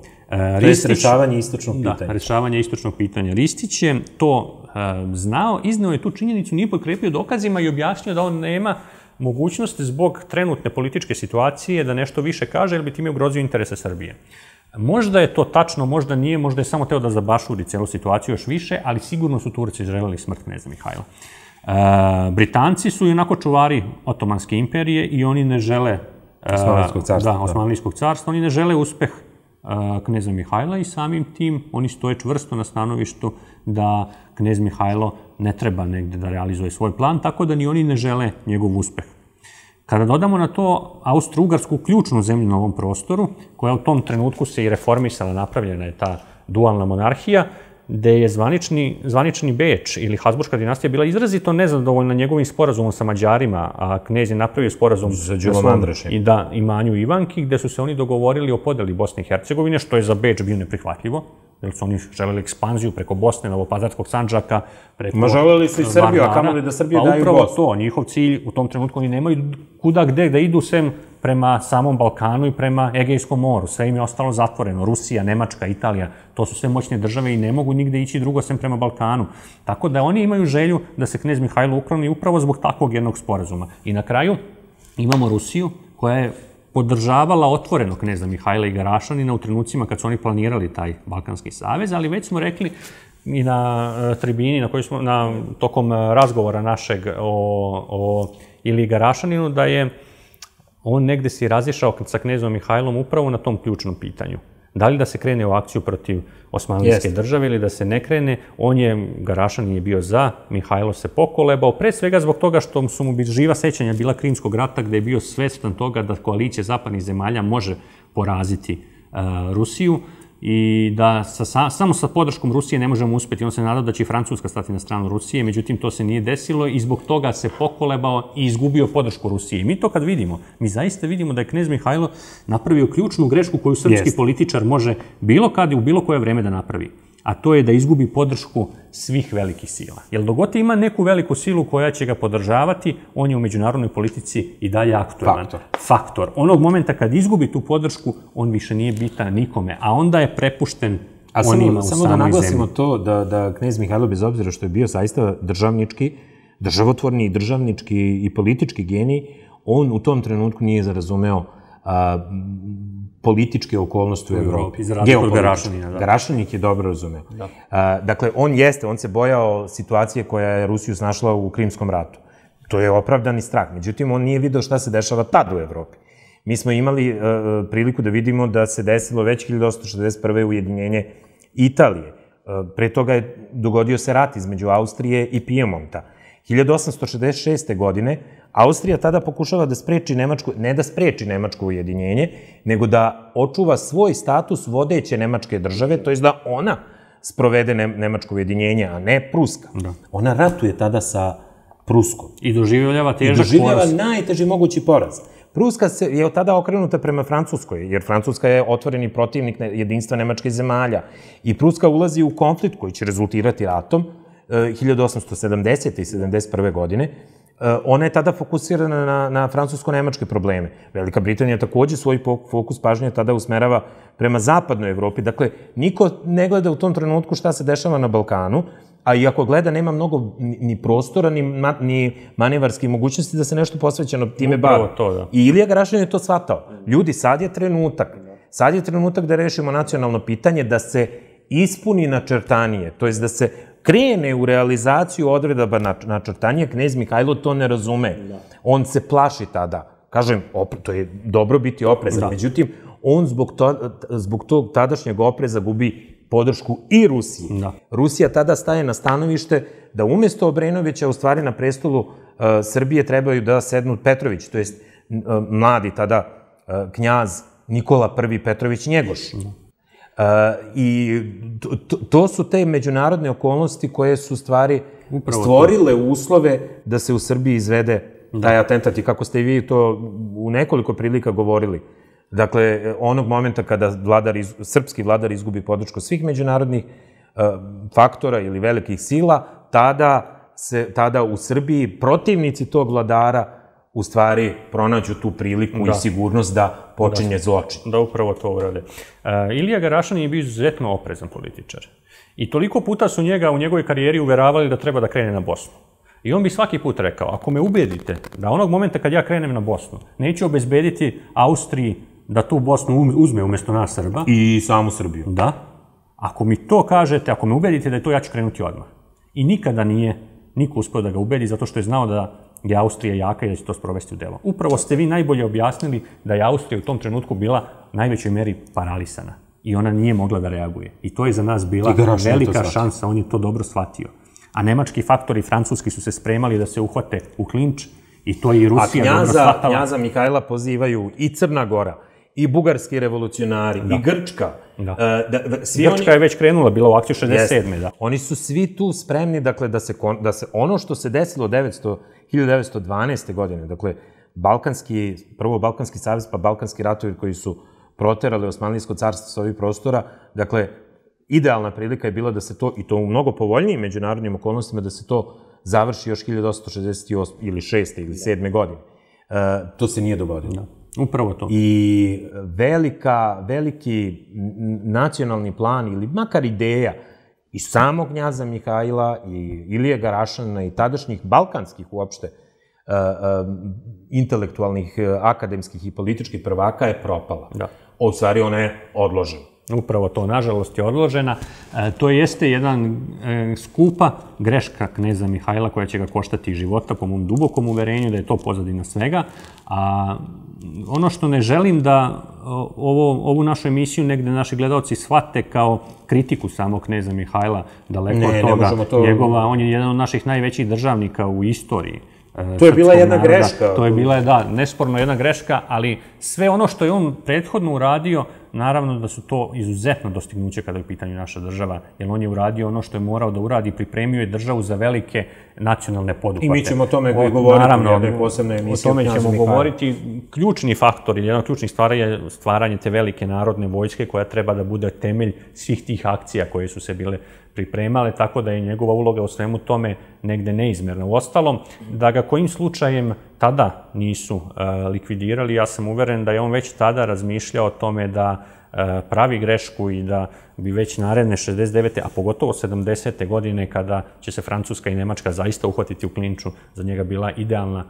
Ristić, e, to je rešavanje istočnog da, pitanja. Da, rešavanje istočnog pitanja. Ristić je to e, znao, izneo je tu činjenicu, nije podkrepio dokazima i objasnio da on nema mogućnosti zbog trenutne političke situacije da nešto više kaže, jer bi time ugrozio interese Srbije. Možda je to tačno, možda nije, možda je samo teo da zabašuri celu situaciju još više, ali sigurno su Turci želeli smrt kneza Mihajla. E, Britanci su i onako čuvari Otomanske imperije i oni ne žele... E, Osmanlijskog carstva. Da, da. Osmanlijskog carstva. Oni ne žele uspeh e, kneza Mihajla i samim tim oni stoje čvrsto na stanovištu da knez Mihajlo ne treba negde da realizuje svoj plan, tako da ni oni ne žele njegov uspeh. Kada dodamo na to Austro-Ugarsku ključnu zemlju na ovom prostoru, koja u tom trenutku se i reformisala, napravljena je ta dualna monarhija, gde je zvanični, zvanični Beč ili Habsburgska dinastija bila izrazito nezadovoljna njegovim sporazumom sa Mađarima, a knez je napravio sporazum sa Đilom Andrešem. I da, imanju Ivanki, gde su se oni dogovorili o podeli Bosne i Hercegovine, što je za Beč bio neprihvatljivo jer su oni želeli ekspanziju preko Bosne, Novopazarskog Sanđaka, preko... Ma želeli su i Srbiju, a kamoli da Srbiju pa daju upravo Bosnu. to, njihov cilj u tom trenutku oni nemaju kuda gde da idu sem prema samom Balkanu i prema Egejskom moru. Sve im je ostalo zatvoreno. Rusija, Nemačka, Italija, to su sve moćne države i ne mogu nigde ići drugo sem prema Balkanu. Tako da oni imaju želju da se knez Mihajlo ukroni upravo zbog takvog jednog sporazuma. I na kraju imamo Rusiju koja je podržavala otvoreno kneza Mihajla i Garašanina u trenucima kad su oni planirali taj Balkanski savez, ali već smo rekli i na e, tribini na kojoj smo na tokom e, razgovora našeg o, o ili Garašaninu da je on negde se razišao sa knezom Mihajlom upravo na tom ključnom pitanju Da li da se krene u akciju protiv osmanlijske države ili da se ne krene, on je, Garašan je bio za, Mihajlo se pokolebao, pre svega zbog toga što su mu živa sećanja bila Krimskog rata gde je bio svestan toga da koalicija zapadnih zemalja može poraziti uh, Rusiju i da sa, samo sa podrškom Rusije ne možemo uspeti. On se nadao da će i Francuska stati na stranu Rusije, međutim to se nije desilo i zbog toga se pokolebao i izgubio podršku Rusije. I mi to kad vidimo, mi zaista vidimo da je knez Mihajlo napravio ključnu grešku koju srpski Jest. političar može bilo kad i u bilo koje vreme da napravi a to je da izgubi podršku svih velikih sila. Jer dogote ima neku veliku silu koja će ga podržavati, on je u međunarodnoj politici i dalje aktoran. Faktor. Faktor. Onog momenta kad izgubi tu podršku, on više nije bitan nikome, a onda je prepušten A samo, samo da naglasimo zemlji. to da, da knez Mihajlo, bez obzira što je bio saista državnički, državotvorni, državnički i politički genij, on u tom trenutku nije zarazumeo a, političke okolnosti u, Evropi. Geopolitičke. razliku da. Garašanik je dobro razumeo. Da. A, dakle, on jeste, on se bojao situacije koja je Rusiju snašla u Krimskom ratu. To je opravdani strah. Međutim, on nije video šta se dešava tad u Evropi. Mi smo imali uh, priliku da vidimo da se desilo već 1861. ujedinjenje Italije. Uh, pre toga je dogodio se rat između Austrije i Piemonta. 1866. godine Austrija tada pokušava da spreči Nemačku, ne da spreči Nemačko ujedinjenje, nego da očuva svoj status vodeće Nemačke države, to je da ona sprovede Nemačko ujedinjenje, a ne Pruska. Da. Ona ratuje tada sa Pruskom. I doživljava težak I doživljava poraz. najteži mogući poraz. Pruska se, je od tada okrenuta prema Francuskoj, jer Francuska je otvoreni protivnik jedinstva Nemačke zemalja. I Pruska ulazi u konflikt koji će rezultirati ratom 1870. Eh, i 71. godine, Eh, ona je tada fokusirana na, na francusko-nemačke probleme. Velika Britanija takođe svoj fokus pažnje tada usmerava prema zapadnoj Evropi. Dakle, niko ne gleda u tom trenutku šta se dešava na Balkanu, a i ako gleda, nema mnogo ni prostora, ni, ma, ni manevarske mogućnosti da se nešto posvećeno time bavi. to, da. I Ilija Garašin je to shvatao. Ljudi, sad je trenutak. Sad je trenutak da rešimo nacionalno pitanje, da se ispuni načrtanije, to jest da se krene u realizaciju odredaba na, črtanje, knez Mihajlo to ne razume. Da. On se plaši tada. Kažem, op, to je dobro biti oprezan. Da. Međutim, on zbog, to, zbog tog tadašnjeg opreza gubi podršku i Rusiji. Da. Rusija tada staje na stanovište da umesto Obrenovića, u stvari na prestolu uh, Srbije trebaju da sednu Petrović, to jest uh, mladi tada uh, knjaz Nikola I Petrović Njegoš. Da I to, to su te međunarodne okolnosti koje su stvari Upravo stvorile to. uslove da se u Srbiji izvede da. taj atentat i kako ste i vi to u nekoliko prilika govorili. Dakle, onog momenta kada vladar, iz, srpski vladar izgubi podršku svih međunarodnih faktora ili velikih sila, tada, se, tada u Srbiji protivnici tog vladara u stvari pronađu tu priliku da. i sigurnost da počinje da, zločin. Da, upravo to urade. Uh, Ilija Garašan je bio izuzetno oprezan političar. I toliko puta su njega u njegovoj karijeri uveravali da treba da krene na Bosnu. I on bi svaki put rekao, ako me ubedite da onog momenta kad ja krenem na Bosnu, neću obezbediti Austriji da tu Bosnu um, uzme umesto nas Srba. I samu Srbiju. Da. Ako mi to kažete, ako me ubedite da je to, ja ću krenuti odmah. I nikada nije niko uspio da ga ubedi zato što je znao da je Austrija jaka i da će to sprovesti u delo. Upravo ste vi najbolje objasnili da je Austrija u tom trenutku bila najvećoj meri paralisana i ona nije mogla da reaguje. I to je za nas bila velika šansa, on je to dobro shvatio. A nemački faktori i francuski su se spremali da se uhvate u klinč i to je i Rusija dobro shvatala. knjaza Mihajla pozivaju i Crna Gora, i bugarski revolucionari, da. i Grčka. Da. E, da, da svi Grčka oni... je već krenula, bila u akciju 67. Da. Oni su svi tu spremni, dakle, da se, kon... da se ono što se desilo 900, 1912. godine, dakle, Balkanski, prvo Balkanski savez, pa Balkanski ratovi koji su proterali Osmanlijsko carstvo sa ovih prostora, dakle, idealna prilika je bila da se to, i to u mnogo povoljnijim međunarodnim okolnostima, da se to završi još 1868 ili 6. ili 7. Da. godine. Uh, to se nije dogodilo. Da. Upravo to. I velika, veliki nacionalni plan ili makar ideja i samog Knjaza Mihajla i Ilije Garašana i tadašnjih balkanskih uopšte uh, uh, intelektualnih, uh, akademskih i političkih prvaka je propala. Da. O, u stvari, ona je odložena. Upravo to, nažalost, je odložena. E, to jeste jedan e, skupa greška knjeza Mihajla koja će ga koštati života, po mom dubokom uverenju da je to pozadina svega. A ono što ne želim da ovo, ovu našu emisiju negde naši gledalci shvate kao kritiku samog knjeza Mihajla, daleko od toga. Ne to... Njegova, on je jedan od naših najvećih državnika u istoriji. To je bila jedna da. greška. To je bila, da, nesporno jedna greška, ali sve ono što je on prethodno uradio, naravno da su to izuzetno dostignuće kada je u pitanju naša država, jer on je uradio ono što je morao da uradi, pripremio je državu za velike nacionalne poduhvate. I mi ćemo o tome o, govoriti naravno, u jednoj posebnoj O tome ćemo govoriti. Ključni faktor ili jedna od ključnih stvari je stvaranje te velike narodne vojske koja treba da bude temelj svih tih akcija koje su se bile pripremale, tako da je njegova uloga u svemu tome negde neizmerna. U ostalom, da ga kojim slučajem tada nisu e, likvidirali, ja sam uveren da je on već tada razmišljao o tome da e, pravi grešku i da bi već naredne 69. a pogotovo 70. godine kada će se Francuska i Nemačka zaista uhvatiti u klinču, za njega bila idealna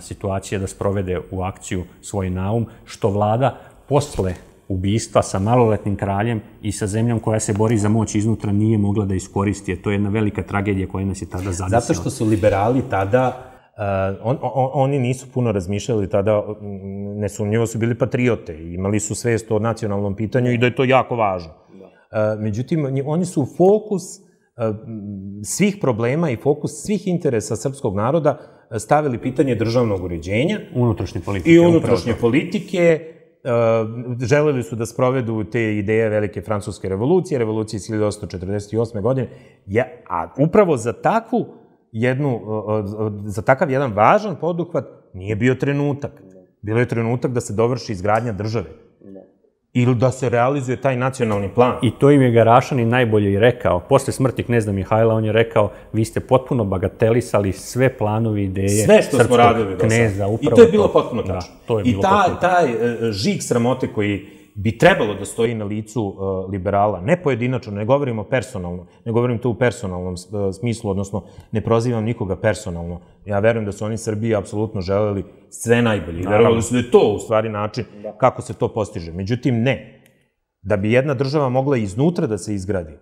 situacija da sprovede u akciju svoj naum, što vlada posle ubistva sa maloletnim kraljem i sa zemljom koja se bori za moć iznutra nije mogla da iskoristi, to je jedna velika tragedija koja nas je tada zadesila. Zato što su liberali tada Uh, on, on, oni nisu puno razmišljali tada, nesumnjivo su bili patriote, imali su svest o nacionalnom pitanju i da je to jako važno. Da. Uh, međutim, oni su fokus uh, svih problema i fokus svih interesa srpskog naroda uh, stavili pitanje državnog uređenja. Unutrašnje politike. I unutrašnje upravo. politike, Uh, želeli su da sprovedu te ideje velike francuske revolucije, revolucije iz 1848. godine, ja, a upravo za takvu jednu, uh, uh, za takav jedan važan poduhvat nije bio trenutak. Bilo je trenutak da se dovrši izgradnja države. Ne ili da se realizuje taj nacionalni plan. I to im je Garašani najbolje i rekao. Posle smrti Knezda Mihajla on je rekao, vi ste potpuno bagatelisali sve planovi ideje sve što smo radili do Kneza, upravo I to je bilo potpuno da, tačno. Da, to je bilo I ta, potpuno. taj e, e, žig sramote koji bi trebalo da stoji na licu uh, liberala, ne pojedinačno, ne govorimo personalno, ne govorim to u personalnom uh, smislu, odnosno ne prozivam nikoga personalno. Ja verujem da su oni Srbiji apsolutno želeli sve najbolje. Naravno. Verujem da su da je to u stvari način da. kako se to postiže. Međutim, ne. Da bi jedna država mogla iznutra da se izgradi,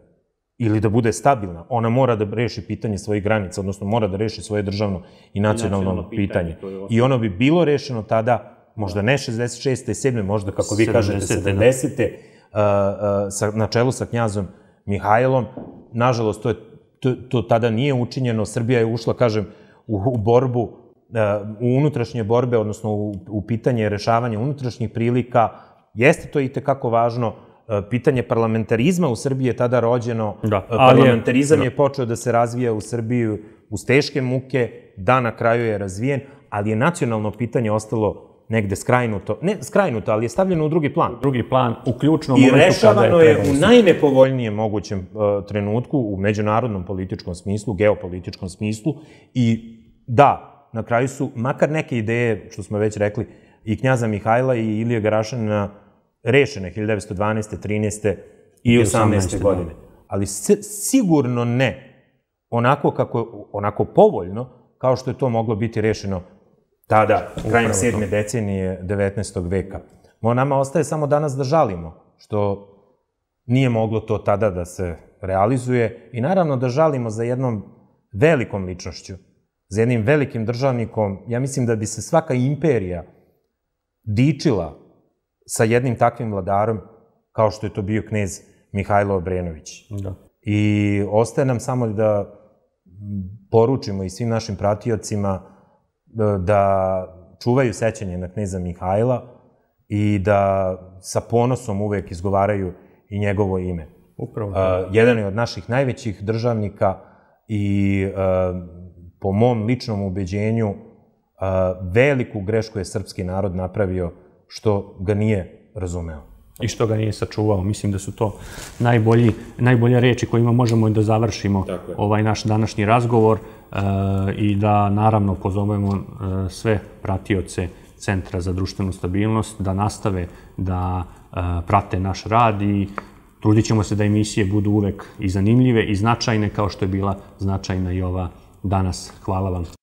ili da bude stabilna, ona mora da reši pitanje svojih granica, odnosno mora da reši svoje državno i nacionalno, I nacionalno pitanje. pitanje I ono bi bilo rešeno tada možda ne 66. i 7. možda kako vi 70. kažete 70. Da. Uh, sa, na čelu sa knjazom Mihajlom. Nažalost, to, je, to, to tada nije učinjeno. Srbija je ušla, kažem, u, u borbu, uh, u unutrašnje borbe, odnosno u, u pitanje rešavanja unutrašnjih prilika. Jeste to i tekako važno, pitanje parlamentarizma u Srbiji je tada rođeno, da, parlamentarizam je, da. je počeo da se razvija u Srbiji uz teške muke, da na kraju je razvijen, ali je nacionalno pitanje ostalo negde skrajnuto, ne skrajnuto, ali je stavljeno u drugi plan. Drugi plan, u ključnom I momentu kada je... I rešavano je u najnepovoljnijem mogućem uh, trenutku, u međunarodnom političkom smislu, geopolitičkom smislu, i da, na kraju su, makar neke ideje, što smo već rekli, i Knjaza Mihajla i Ilija Garašanina rešene 1912. 13. i 18. 18. Da. godine. Ali sigurno ne onako kako onako povoljno kao što je to moglo biti rešeno Da, da, krajem sedme decenije 19. veka. Mo nama ostaje samo danas da žalimo, što nije moglo to tada da se realizuje i naravno da žalimo za jednom velikom ličnošću, za jednim velikim državnikom. Ja mislim da bi se svaka imperija dičila sa jednim takvim vladarom kao što je to bio knez Mihajlo Obrenović. Da. I ostaje nam samo da poručimo i svim našim pratiocima E, da čuvaju sećanje na kneza Mihajla i da sa ponosom uvek izgovaraju i njegovo ime. Upravo. Da. jedan je od naših najvećih državnika i e, po mom ličnom ubeđenju uh, veliku grešku je srpski narod napravio što ga nije razumeo. I što ga nije sačuvao. Mislim da su to najbolji, najbolje reči kojima možemo da završimo ovaj naš današnji razgovor i da naravno pozovemo e, sve pratioce Centra za društvenu stabilnost da nastave da e, prate naš rad i trudit ćemo se da emisije budu uvek i zanimljive i značajne kao što je bila značajna i ova danas. Hvala vam.